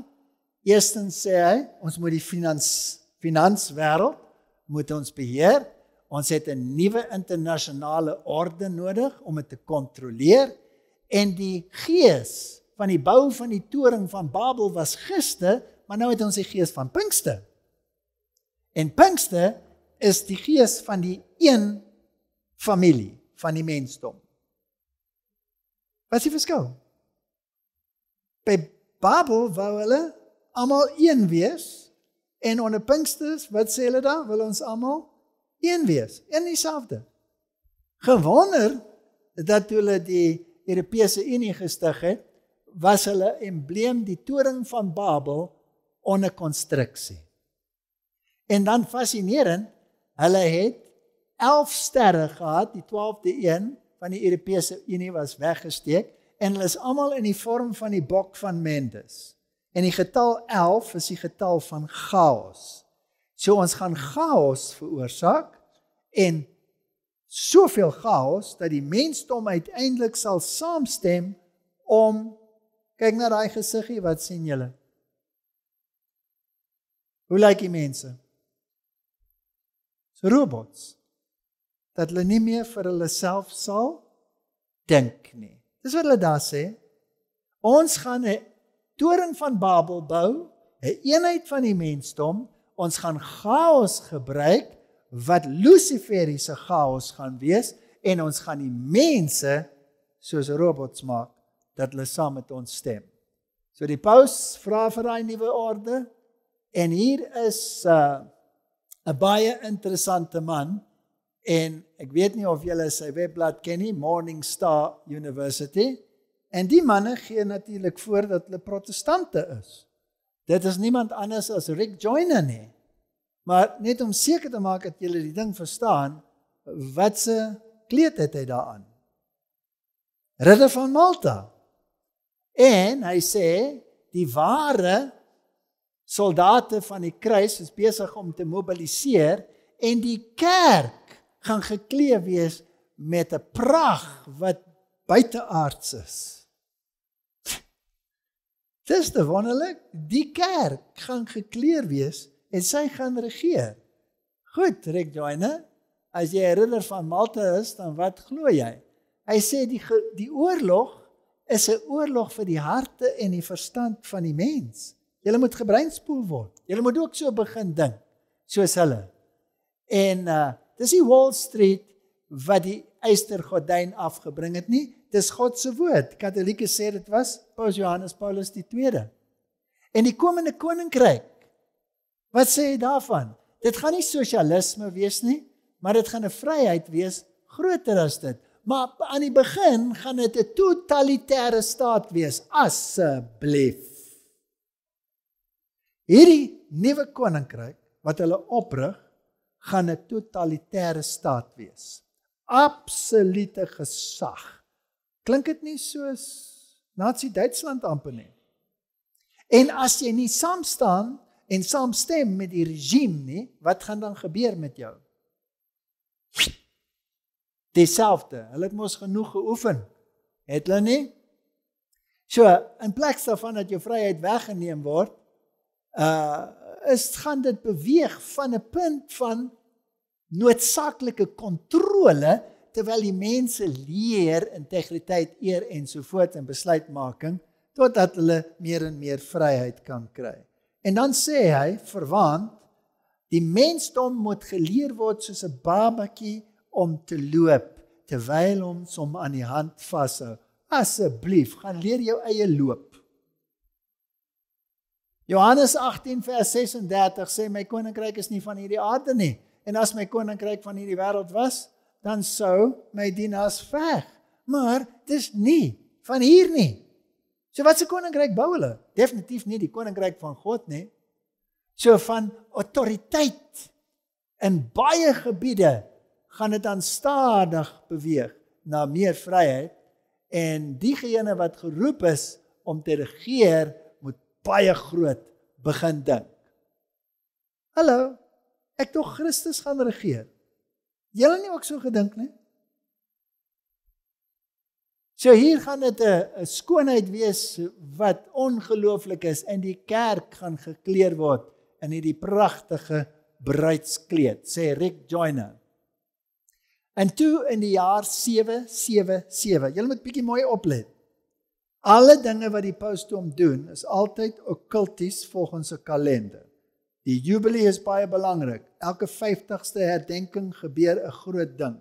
[SPEAKER 1] Eerstens sê hy, ons moet die finans finanswêreld moet ons beheer. Ons het 'n nuwe internasionale orde nodig om dit te kontroleer en die gees van die bou van die toring van Babel was gister, maar nou het ons die gees van Pinkster. En Pinkster is die gees van die een familie van die mensdom. Wat is die verskil? By Babel wou hulle almal een wees en onder Pinksters, wat sê hulle daar, wil ons almal een wees, in dieselfde. Gewonder dat toe hulle die Europese Unie gestig het, was hulle embleem die toring van Babel onder konstruksie. En dan fascinerend, hulle het 11 sterre gehad, die 12de een van die Europese Unie was weggesteek en hulle is almal in die vorm van die bok van Mendes. En die getal 11 is die getal van chaos. So ons gaan chaos veroorsaak en soveel chaos dat die mensdom uiteindelik sal saamstem om kyk na daai gesiggie wat sien julle? Hoe lyk die mense? So robots dat hulle nie meer vir hulself sal dink nie. Dis wat hulle daar sê. Ons gaan 'n toring van Babel bou, 'n een eenheid van die mensdom. Ons gaan chaos gebruik wat luciferiese chaos gaan wees en ons gaan die mense soos robots maak dat hulle saam met ons stem. So die paus vra vir daai nuwe orde en hier is uh, 'n uh, baie interessante man En ek weet nie of julle sy webblad ken nie, Morning Star University. En die manne gee natuurlik voor dat hulle protestante is. Dit is niemand anders as Rick Joyner nie. Maar net om seker te maak dat julle die ding verstaan, watse kleed het hy daaraan? Ridder van Malta. En hy sê die ware soldate van die kruis is besig om te mobiliseer en die kerk gaan geklee wees met 'n pragt wat buiteaards is. Dis te wonderlik. Die kerk gaan gekleer wees en sy gaan regeer. Goed, Rick Joyner, as jy herinner van Malta is, dan wat glo jy? Hy sê die die oorlog is 'n oorlog vir die harte en die verstand van die mens. Jy moet gebreinspoel word. Jy moet ook so begin dink soos hulle. En uh Dis nie Wall Street wat die eystergordyn afgebring het nie, dis God se woord. Katolieke sê dit was Paulus Johannes Paulus II. En die komende koninkryk. Wat sê jy daarvan? Dit gaan nie sosialisme wees nie, maar dit gaan 'n vryheid wees groter as dit. Maar aan die begin gaan dit 'n totalitêre staat wees asseblief. Hierdie nuwe koninkryk wat hulle oprig gaan 'n totalitêre staat wees. Absolute gesag. Klink dit nie soos Nazi Duitsland amper nie? En as jy nie saamstaan en saamstem met die regime nie, wat gaan dan gebeur met jou? Dieselfde. Hulle het mos genoeg geoefen. Het hulle nie? So, in plaas daarvan dat jou vryheid weggeneem word, uh is gaan dit beweeg van 'n punt van noodsaaklike kontrole terwyl die mense leer integriteit, eer en so voort en besluitmaking totdat hulle meer en meer vryheid kan kry. En dan sê hy, verwant, die mensdom moet geleer word soos 'n babatjie om te loop terwyl ons hom aan die hand vashou. Asseblief, gaan leer jou eie loop. Johannes 18 vers 36 sê my koninkryk is nie van hierdie aarde nie en as my koninkryk van hierdie wêreld was dan sou my dienaars veg maar dis nie van hier nie So wat se koninkryk bou hulle definitief nie die koninkryk van God nie so van autoriteit in baie gebiede gaan dit dan stadig beweeg na meer vryheid en diegene wat geroep is om te regeer baie groot begin dink. Hallo, ek dog Christus gaan regeer. Julle nie ook so gedink nie? So hier gaan dit 'n skoonheid wees wat ongelooflik is en die kerk gaan gekleer word in hierdie pragtige bruidskleed sê Rick Joyner. En toe in die jaar 777. Julle moet bietjie mooi oplet. Alle dinge wat die pausdom doen is altyd okkulties volgens 'n kalender. Die jubilee is baie belangrik. Elke 50ste herdenking gebeur 'n groot ding.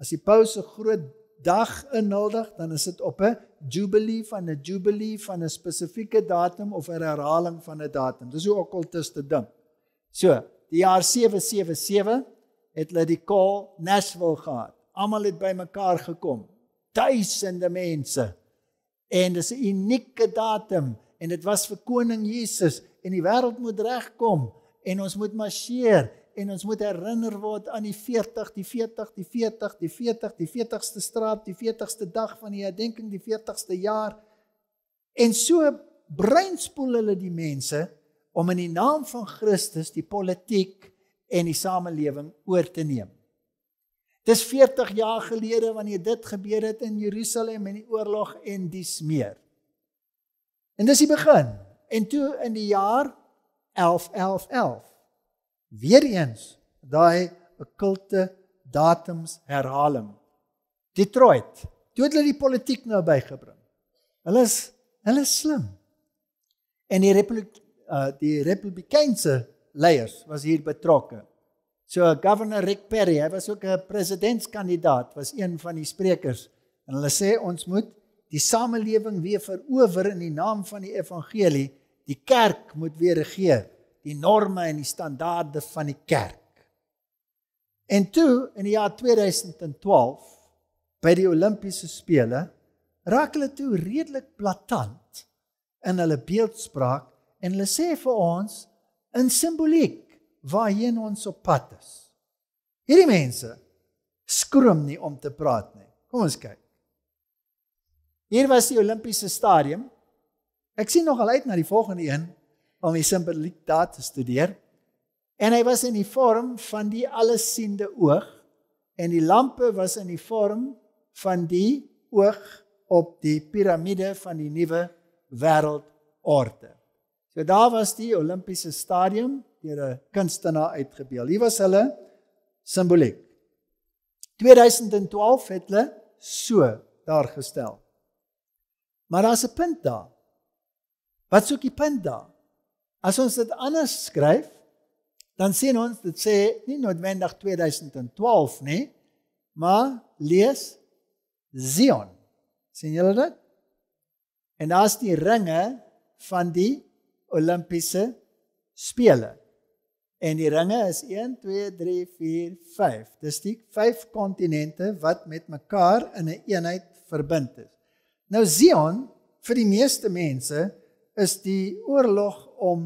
[SPEAKER 1] As die paus 'n groot dag inhuldig, dan is dit op 'n jubilee van 'n jubilee van 'n spesifieke datum of 'n herhaling van 'n datum. Dis hoe okkultiste dink. So, die jaar 777 het hulle die kol Nashville gehad. Almal het bymekaar gekom. Duisende mense en dis 'n unieke datum en dit was vir koning Jesus en die wêreld moet regkom en ons moet marsjeer en ons moet herinner word aan die 40 die 40 die 40 die 40 die 40ste straat die 40ste dag van die herdenking die 40ste jaar en so breinspoel hulle die mense om in die naam van Christus die politiek en die samelewing oor te neem Dis 40 jaar gelede wanneer dit gebeur het in Jerusalem in die oorlog en dis meer. En dis die begin. En toe in die jaar 11 11 11 weer eens daai okulte datums herhaling. Detroit. Toe het hulle die politiek nou bygebring. Hulle is hulle is slim. En die republiek uh, die republikeinse leiers was hier betrokke. So Governor Rick Perry, hy was ook 'n presidentskandidaat, was een van die sprekers en hulle sê ons moet die samelewing weer verower in die naam van die evangelie. Die kerk moet weer regeer, die norme en die standaarde van die kerk. En toe in die jaar 2012 by die Olimpiese spele raak hulle toe redelik platant in hulle beeldspraak en hulle sê vir ons in simboliek waarheen ons op pad is. Hierdie mense skroom nie om te praat nie. Kom ons kyk. Hier was die Olimpiese stadion. Ek sien nog al uit na die volgende een om die simboliek daar te studeer. En hy was in die vorm van die allesiende oog en die lampe was in die vorm van die oog op die piramide van die nuwe wêreldorde. So daar was die Olimpiese stadion deur 'n kunstenaar uitgebeeld. Hier was hulle simboliek. 2012 het hulle so daar gestel. Maar daar's 'n punt daar. Wat soek die punt daar? As ons dit anders skryf, dan sien ons dit sê nie noodwendig 2012 nie, maar lees Zion. sien julle dit? En daar's die ringe van die Olimpiese spele. En die ringe is 1 2 3 4 5. Dis die 5 kontinente wat met mekaar in 'n een eenheid verbind is. Nou Zion vir die meeste mense is die oorlog om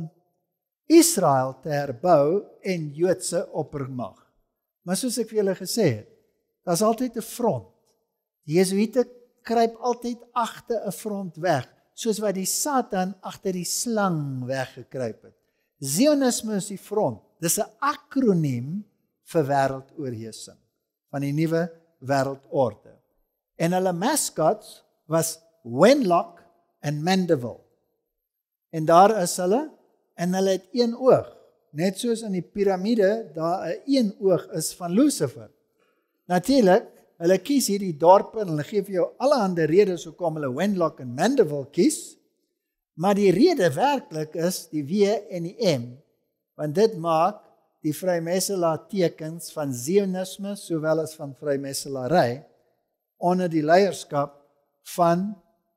[SPEAKER 1] Israel te herbou en Joodse oppermag. Maar soos ek vir julle gesê het, daar's altyd 'n front. Die Jesuïte kruip altyd agter 'n front weg, soos wat die Satan agter die slang weggekruip het. Zionisme is die front. Dis 'n akroniem vir wêreldoorheersing van die nuwe wêreldorde. En hulle mascots was Wenlock en Mandeville. En daar is hulle en hulle het een oog, net soos in die piramide daar 'n een oog is van Lucifer. Natuurlik, hulle kies hierdie dorpe en hulle gee vir jou allerlei redes hoekom hulle Wenlock en Mandeville kies. Maar die rede werklik is die W en die M. Want dit maak die vrymesselaar tekens van zionisme sowel as van vrymesselary onder die leierskap van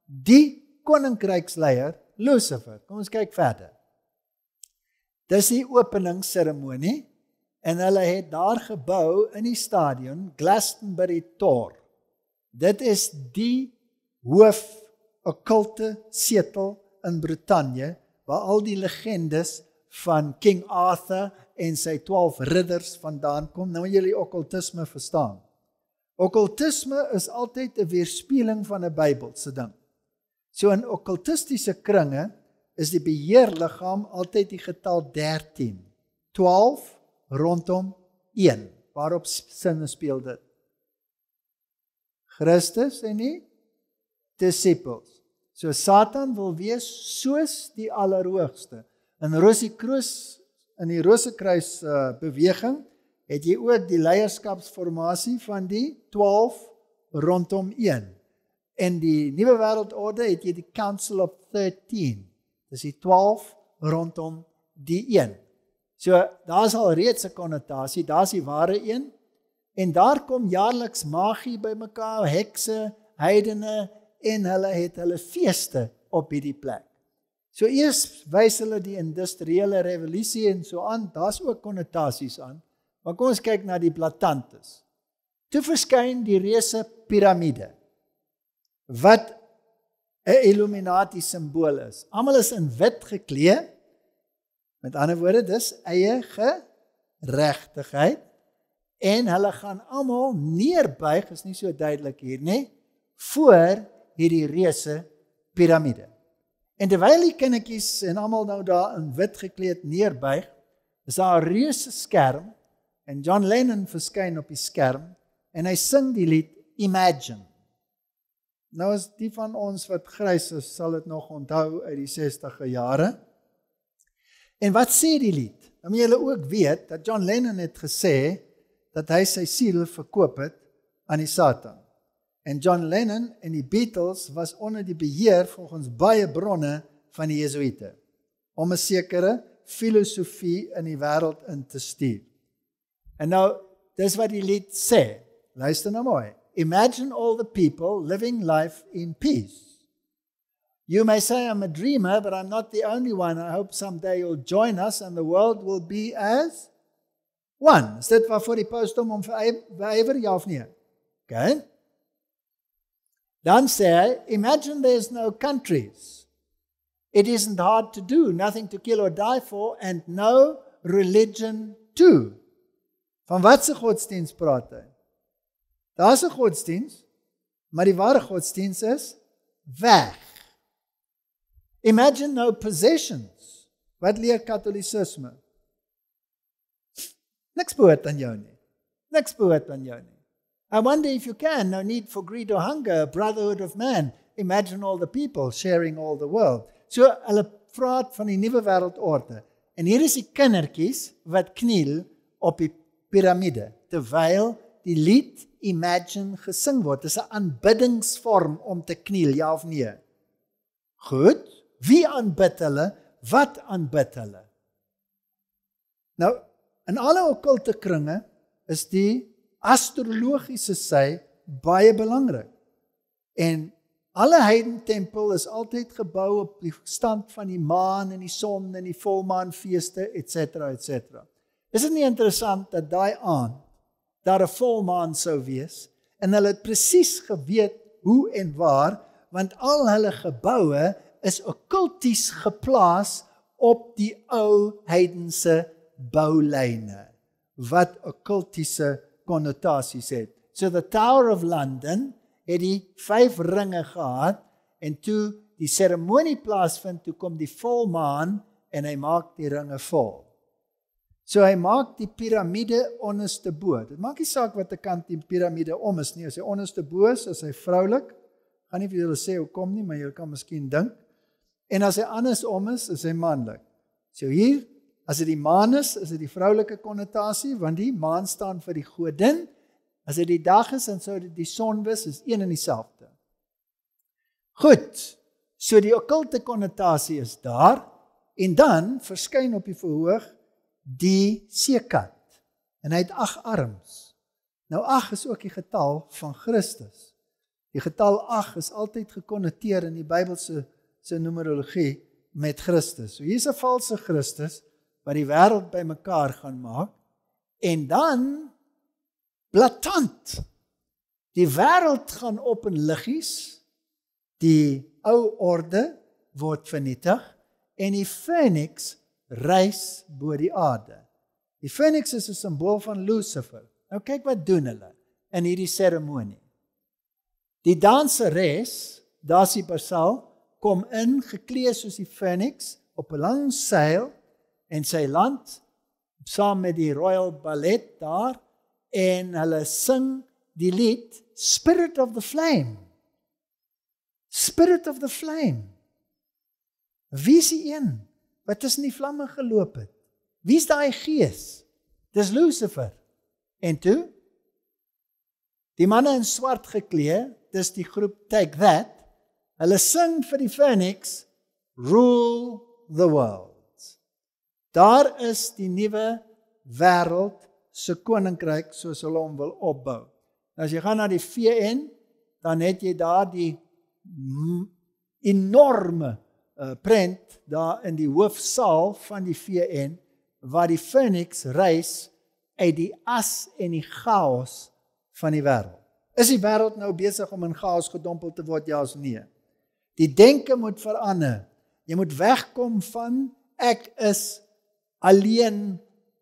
[SPEAKER 1] die koninkryksleier Lucifer. Kom ons kyk verder. Dis die openingsseremonie en hulle het daar gebou in die stadion Glastonbury Tor. Dit is die hoof okkulte setel in Brittanje waar al die legendes van King Arthur en sy 12 ridders vandaan kom. Nou julle okkultisme verstaan. Okkultisme is altyd 'n weerspieëling van 'n Bybelse ding. So in okkultistiese kringe is die beheerliggaam altyd die getal 13. 12 rondom 1. Waarop sin speel dit? Christus en die disippels. So Satan wil wees soos die allerhoogste. In Rosikruis in die Rosekruis uh, eh, beweging het jy ook die leierskapsformasie van die 12 rondom 1. En die nuwe wêreldorde het jy die Council of 13. Dis die 12 rondom die 1. So daar's al reeds 'n konnotasie, daar's die ware een en daar kom jaarliks magie bymekaar, hekse, heidene, en hulle het hulle feeste op hierdie plek. So eers wys hulle die industriële revolusie en so aan, daar's ook konnotasies aan, maar kom ons kyk na die platantes. Toe verskyn die reuse piramide wat 'n illuminati simbool is. Almal is in wit geklee. Met ander woorde, dis eie geregtigheid en hulle gaan almal neerbuig, is nie so duidelik hier nê, voor hierdie reuse piramide. En terwyl die kindertjies en almal nou daar in wit gekleed neerbuig, is daar 'n reuse skerm en John Lennon verskyn op die skerm en hy sing die lied Imagine. Nou as die van ons wat grys is, sal dit nog onthou uit die 60e jare. En wat sê die lied? Nou moet julle ook weet dat John Lennon het gesê dat hy sy siel verkoop het aan die Satan. En John Lennon en die Beatles was onder die beheer volgens baie bronne van die Jesuïte om 'n sekere filosofie in die wêreld in te stuur. En nou, dis wat die lied sê. Luister nou mooi. Imagine all the people living life in peace. You may say I'm a dreamer, but I'm not the only one. I hope someday you'll join us and the world will be as one. Is dit waarvoor die post hom om vir ewer ja of nee? Okay? Dan sê hy, imagine there's no countries. It isn't hard to do, nothing to kill or die for and no religion too. Van watter godsdiens praat hy? Daar's 'n godsdiens, maar die ware godsdiens is weg. Imagine no possessions. Wat leer Katolisisme? Niks behoort aan jou nie. Niks behoort aan jou nie. I wonder if you can. No need for greed or hunger, brotherhood of man. Imagine all the people sharing all the world. So hulle praat van die nuwe wêreldorde. En hier is die kindertjies wat kniel op die piramide terwyl die lied Imagine gesing word. Dit is 'n aanbiddingsvorm om te kniel, ja of nee? Goed. Wie aanbid hulle? Wat aanbid hulle? Nou, in alle okkulte kringe is die astrologiese sy baie belangrik. En alle heidentempel is altyd gebou op die stand van die maan en die son en die volmaanfeeste et cetera et cetera. Is dit nie interessant dat daai aan daar 'n volmaan sou wees en hulle het presies geweet hoe en waar want al hulle geboue is okkulties geplaas op die ou heidense boulyne wat okkultiese konnotasies het. So the Tower of London het die vyf ringe gehad en toe die seremonie plaasvind, toe kom die volmaan en hy maak die ringe vol. So hy maak die piramide onderste bo. Dit maak nie saak watter kant die piramide om is nie. As hy onderste bo is, as hy vroulik, gaan nie vir julle sê hoe kom nie, maar julle kan miskien dink. En as hy anders om is, is hy manlik. So hier As dit die maan is, is dit die vroulike konnotasie want die maan staan vir die godin. As dit die dag is en sou dit die son wees, is een en dieselfde. Goed. So die okkulte konnotasie is daar en dan verskyn op die verhoog die seekat en hy het ag arms. Nou ag is ook die getal van Christus. Die getal 8 is altyd gekonnoteer in die Bybelse se numerologie met Christus. So hier's 'n valse Christus wat die wêreld bymekaar gaan maak en dan blaatant die wêreld gaan op in liggies die ou orde word vernietig en die feniks reis bo die aarde die feniks is 'n simbool van lucifer nou kyk wat doen hulle in hierdie seremonie die danseres daar's die basal kom in gekleed soos die feniks op 'n lang seil en sy land saam met die Royal Ballet daar en hulle sing die lied Spirit of the Flame. Spirit of the Flame. Wie is die een wat tussen die vlamme geloop het? Wie's daai gees? Dis Lucifer. En toe die manne in swart geklee, dis die groep Take That. Hulle sing vir die Phoenix, rule the world. Daar is die nuwe wêreld se koninkryk soos hulle hom wil opbou. Nou, as jy gaan na die VN, dan het jy daar die enorme uh, prent daar in die hoofsaal van die VN waar die Phoenix reis uit die as en die chaos van die wêreld. Is die wêreld nou besig om in chaos gedompel te word? Ja, as nee. Die denke moet verander. Jy moet wegkom van ek is alleen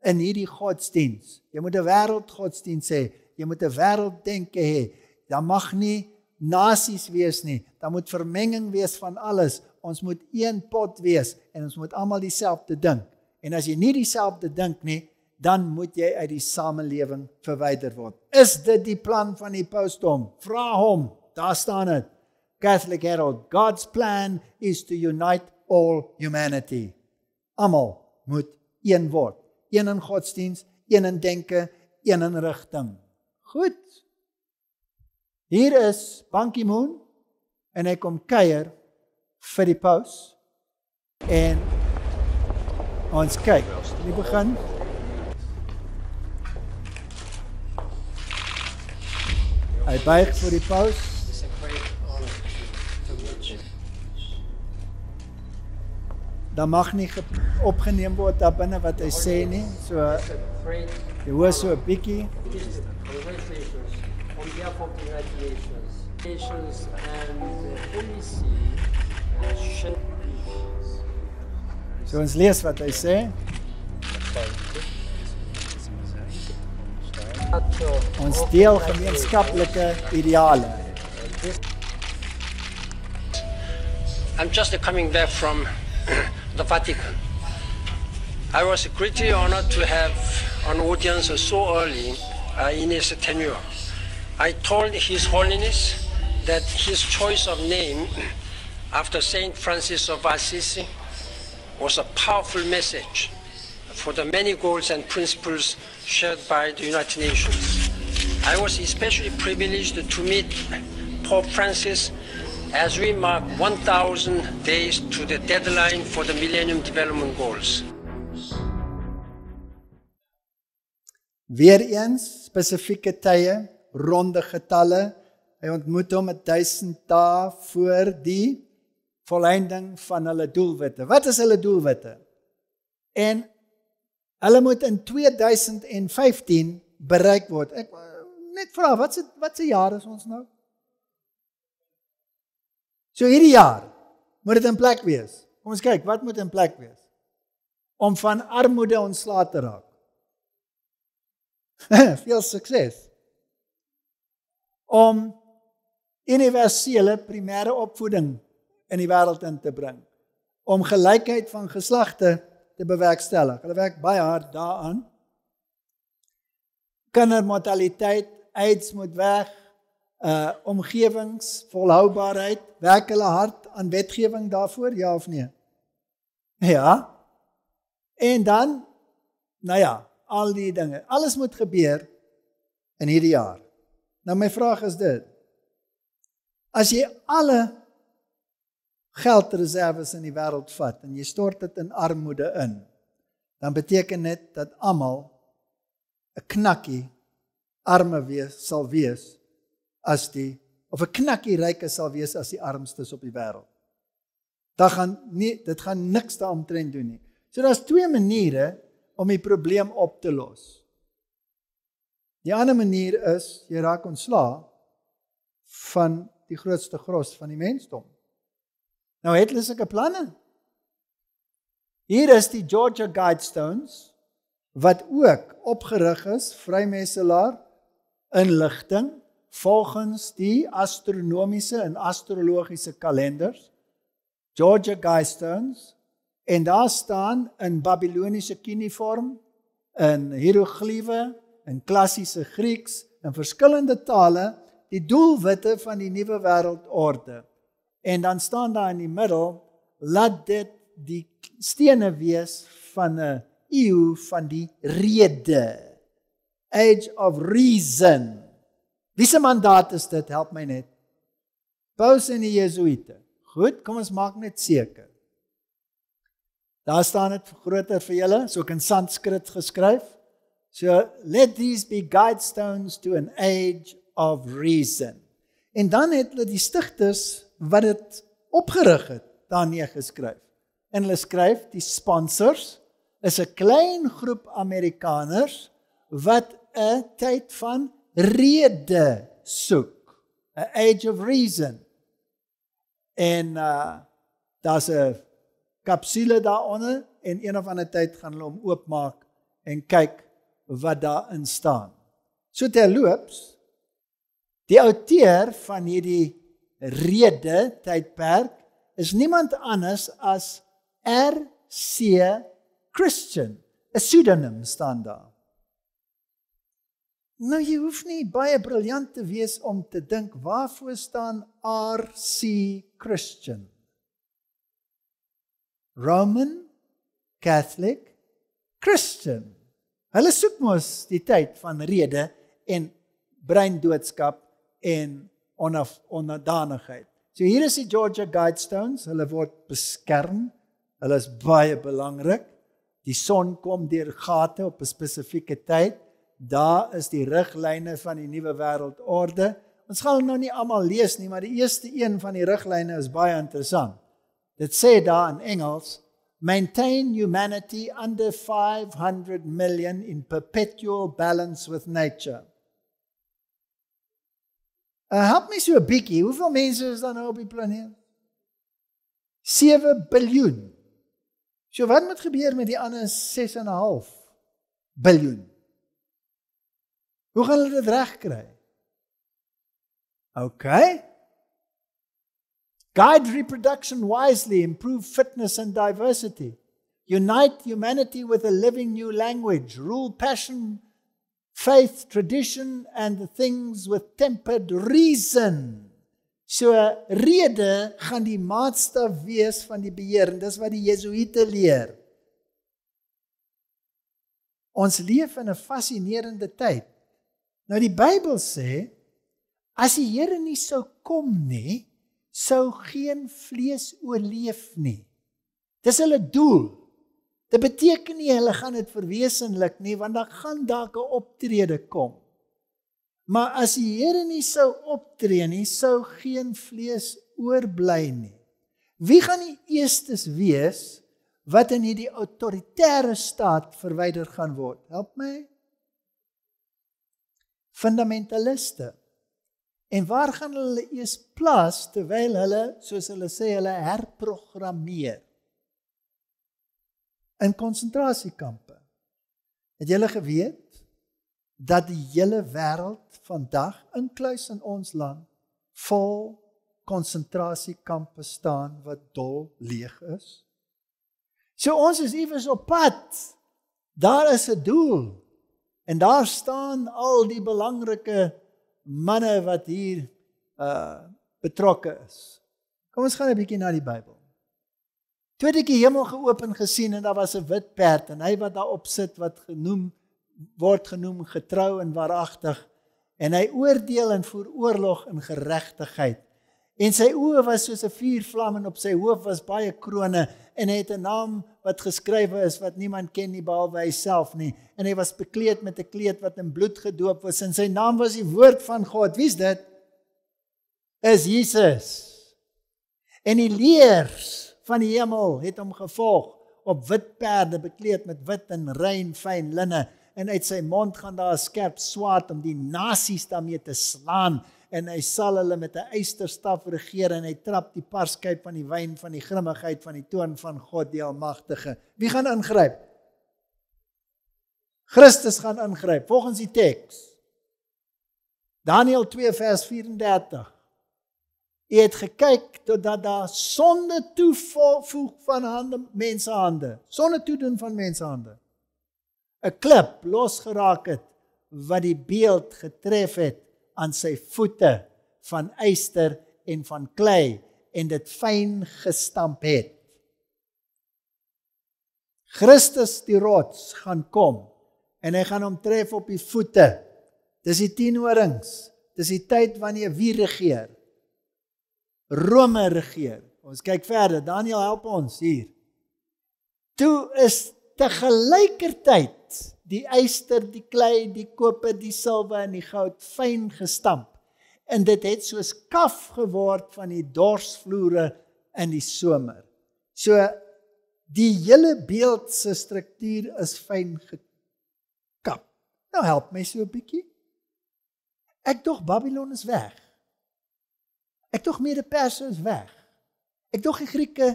[SPEAKER 1] in hierdie godsdiens. Jy moet 'n wêreldgodsdiens hê. Jy moet 'n wêrelddenke hê. Daar mag nie nasies wees nie. Daar moet vermenging wees van alles. Ons moet een pot wees en ons moet almal dieselfde dink. En as jy nie dieselfde dink nie, dan moet jy uit die samelewing verwyder word. Is dit die plan van die Paulusdom? Vra hom. Daar staan dit. Catholic Herald. God's plan is to unite all humanity. Almal moet een word. Een in godsdiens, een in denke, een in rigting. Goed. Hier is Bankie Moon en hy kom kuier vir die paus en ons kyk. Ons begin. Hy buig vir die paus. dan mag nie opgeneem word daar binne wat hy sê nie. So jy hoor so 'n bietjie. So ons lees wat hy sê. Ons deel gemeenskaplike ideale. I'm just coming back from the Vatican. I was greatly honored to have an audience so early uh, in his tenure. I told His Holiness that his choice of name after St. Francis of Assisi was a powerful message for the many goals and principles shared by the United Nations. I was especially privileged to meet Pope Francis as we mark 1,000 days to the deadline for the Millennium Development Goals. Weer eens spesifieke tye, ronde getalle. Hy ontmoet hom 1000 dae voor die volleinding van hulle doelwitte. Wat is hulle doelwitte? En hulle moet in 2015 bereik word. Ek eh, net vra, wat se wat se jaar is ons nou? So hierdie jaar moet dit in plek wees. Kom ons kyk, wat moet in plek wees? Om van armoede ontslae te raak. Veel sukses. Om universele primêre opvoeding in die wêreld in te bring. Om gelykheid van geslagte te bewerkstellig. Hulle werk baie hard daaraan. Kindermortaliteit, AIDS moet weg uh omgewings volhoubaarheid werk hulle hard aan wetgewing daarvoor ja of nee ja en dan nou ja al die dinge alles moet gebeur in hierdie jaar nou my vraag is dit as jy alle geldreserwes in die wêreld vat en jy stort dit in armoede in dan beteken dit dat almal 'n knakkie arme wees sal wees as die of 'n knakkie ryker sal wees as die armstes op die wêreld. Da gaan nie dit gaan niks daaromtrent doen nie. So daar's twee maniere om die probleem op te los. Die ander manier is jy raak ontslaa van die grootste gros van die mensdom. Nou het hulle sulke planne. Hier is die Georgia Guidestones wat ook opgerig is vrymesselaar inligting 1800 volgens die astronomiese en astrologiese kalenders Georgia Guidestones en daar staan in Babiloniese kuneiform in hieroglife in klassiese Grieks in verskillende tale die doelwitte van die nuwe wêreldorde en dan staan daar in die middel laat dit die stene wees van 'n eeu van die rede age of reason Wie se mandaat is dit? Help my net. Paus en die Jesuite. Goed, kom ons maak net seker. Daar staan dit groter vir julle, so kan Sanskrit geskryf. So let these be guidestones to an age of reason. En dan het hulle die stigters wat dit opgerig het, daar nee geskryf. En hulle skryf die sponsors is 'n klein groep Amerikaners wat 'n tyd van rede soek, 'n age of reason. En uh daar's 'n kapsule daaronder en een of ander tyd gaan hulle hom oopmaak en kyk wat daarin staan. So terloops, die outeur van hierdie rede tydperk is niemand anders as R.C. Christian, 'n pseudoniem staan daar. Nou jy hoef nie baie briljant te wees om te dink waarvoor staan RC Christian. Roman Catholic Christian. Hulle soek mos die tyd van rede en breindoodskap en onaf onderdanigheid. So hier is die Georgia Guidestones, hulle word beskerm. Hulle is baie belangrik. Die son kom deur gate op 'n spesifieke tyd daar is die riglyne van die nuwe wêreldorde. Ons gaan nou nie almal lees nie, maar die eerste een van die riglyne is baie interessant. Dit sê daar in Engels: "Maintain humanity under 500 million in perpetual balance with nature." Uh, help my so 'n bietjie. Hoeveel mense is dan nou op die planeet? 7 biljoen. So wat moet gebeur met die ander 6.5 biljoen? Hoe gaan hulle dit regkry? OK. Guide reproduction wisely, improve fitness and diversity. Unite humanity with a living new language, rule passion, faith, tradition and the things with tempered reason. So rede gaan die maatstaf wees van die beheer en dis wat die Jesuïte leer. Ons leef in 'n fassinerende tyd. Nou die Bybel sê as die Here nie sou kom nie, sou geen vlees oorleef nie. Dis hulle doel. Dit beteken nie hulle gaan dit verwesenlik nie, want daar gaan dalk 'n optrede kom. Maar as die Here nie sou optree nie, sou geen vlees oorbly nie. Wie gaan die eerstes wees wat in hierdie autoritaire staat verwyder gaan word? Help my fundamentaliste. En waar gaan hulle eers plas terwyl hulle, soos hulle sê, hulle herprogrammeer? In konsentrasiekampe. Het jy geweet dat die hele wêreld vandag inkluis in ons land vol konsentrasiekampe staan wat dol leeg is? So ons is iewers op pad. Daar is 'n doel En daar staan al die belangrike manne wat hier uh betrokke is. Kom ons gaan 'n bietjie na die Bybel. Toe het ek die hemel geopen gesien en daar was 'n wit perd en hy wat daarop sit wat genoem word genoem getrou en waaragtig en hy oordeel en voer oorlog in geregtigheid en sy oë was soos 'n vuurvlam en op sy hoof was baie krones en hy het 'n naam wat geskrywe is wat niemand ken nie behalwe hy self nie en hy was bekleed met 'n kleed wat in bloed gedoop was en sy naam was die woord van God wie's dit is Jesus en die leers van die hemel het hom gevolg op wit perde bekleed met wit en rein fyn linne en uit sy mond gaan daar 'n skerp swaard om die nasies daarmee te slaan en hy sal hulle met 'n eisterstaf regeer en hy trap die parskyp van die wyn van die grimmigheid van die toorn van God die almagtige. Wie gaan ingryp? Christus gaan ingryp volgens die teks. Daniël 2 vers 34. Hy het gekyk totdat daar sonde toevoeg van hande mense hande. Sonde toedoen van mense hande. 'n Klip losgeraak het wat die beeld getref het aan sy voete van eyster en van klei en dit fyn gestamp het. Christus die rots gaan kom en hy gaan hom tref op die voete. Dis die 10 horings. Dis die tyd wanneer wie regeer? Rome regeer. Ons kyk verder. Daniel help ons hier. Toe is te gelykertyd die eyster, die klei, die koper, die silwer en die goud fyn gestamp. En dit het soos kaf geword van die dorsvloere in die somer. So die hele beeld se struktuur is fyn gekap. Nou help my so 'n bietjie. Ek dog Babylon is weg. Ek dog Mede-Perse is weg. Ek dog die Grieke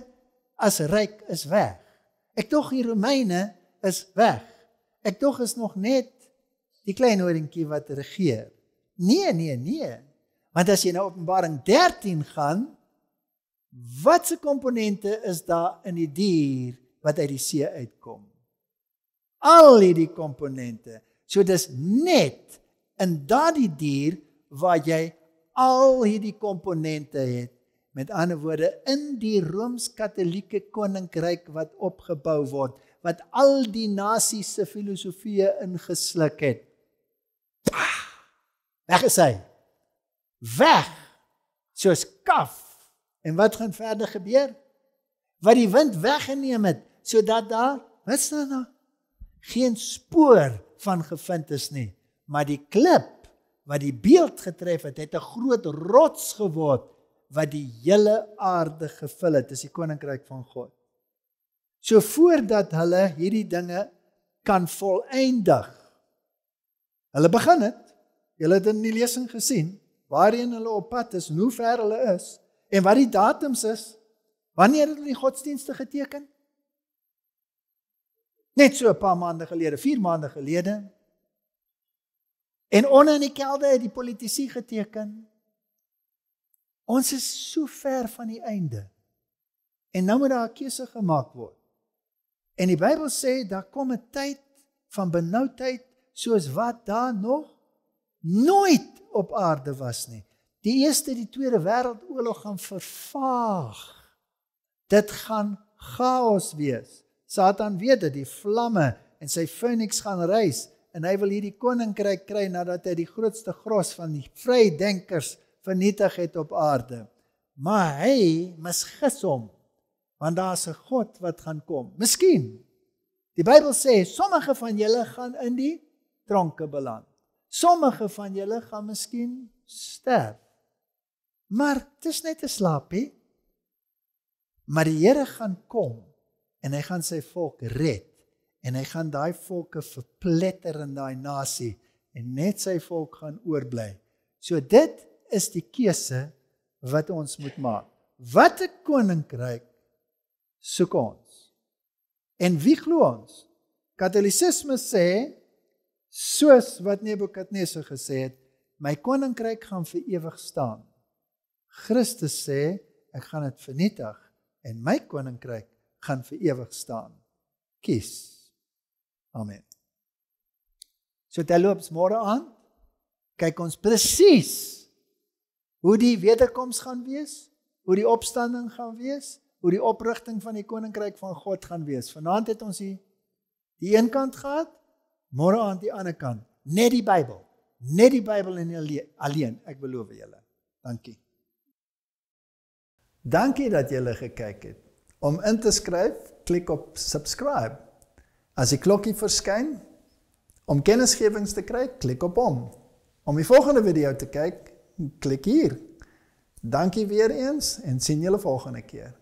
[SPEAKER 1] as ryk is weg. Ek dog die Romeine is weg ek tog is nog net die klein horingkie wat regeer. Nee, nee, nee. Want as jy na Openbaring 13 gaan, watse komponente is daar in die dier wat uit die see uitkom? Al hierdie komponente. So dis net in daardie dier waar jy al hierdie komponente het. Met ander woorde, in die Rooms-Katolieke koninkryk wat opgebou word, wat al die nasies se filosofieë ingesluk het. Pah, weg is hy. Weg soos kaf. En wat gaan verder gebeur? Wat die wind weggeneem het sodat daar wat staan daar geen spoor van gevind is nie, maar die klip wat die beeld getref het, het 'n groot rots geword wat die hele aarde gevul het. Dis die koninkryk van God. So voordat hulle hierdie dinge kan volëindig. Hulle begin dit. Julle het in die lesing gesien waarheen hulle op pad is, hoe ver hulle is en wat die datums is wanneer hulle die godsdienste geteken. Net so 'n paar maande gelede, 4 maande gelede. En onder in die kelder het die politisie geteken. Ons is so ver van die einde. En nou moet daar 'n keuse gemaak word. En die Bybel sê daar kom 'n tyd van benoudheid soos wat daar nog nooit op aarde was nie. Die eerste die tweede wêreldoorlog gaan vervaag. Dit gaan chaos wees. Satan weet dat die vlamme en sy phoenix gaan rys en hy wil hierdie koninkryk kry nadat hy die grootste gros van die vrydenkers vernietig het op aarde. Maar hy misgis hom want daar's 'n God wat gaan kom. Miskien. Die Bybel sê sommige van julle gaan in die tronke beland. Sommige van julle gaan miskien sterf. Maar dis net 'n slaapie. Maar die Here gaan kom en hy gaan sy volk red en hy gaan daai volke verpletter in daai nasie en net sy volk gaan oorbly. So dit is die keuse wat ons moet maak. Watter koninkryk soek ons. En wie glo ons? Katolisisme sê soos wat Nebukadnesar gesê het, my koninkryk gaan vir ewig staan. Christus sê ek gaan dit vernietig en my koninkryk gaan vir ewig staan. Kies. Amen. So dit loop môre aan. Kyk ons presies hoe die wederkoms gaan wees, hoe die opstanding gaan wees hoe die oprigting van die koninkryk van God gaan wees. Vanaand het ons die die een kant gehad, môre aan die ander kant, net die Bybel, net die Bybel en alleen, ek beloof julle. Dankie. Dankie dat julle gekyk het. Om in te skryf, klik op subscribe. As die klokkie verskyn om kennisgewings te kry, klik op hom. Om die volgende video te kyk, klik hier. Dankie weer eens en sien julle volgende keer.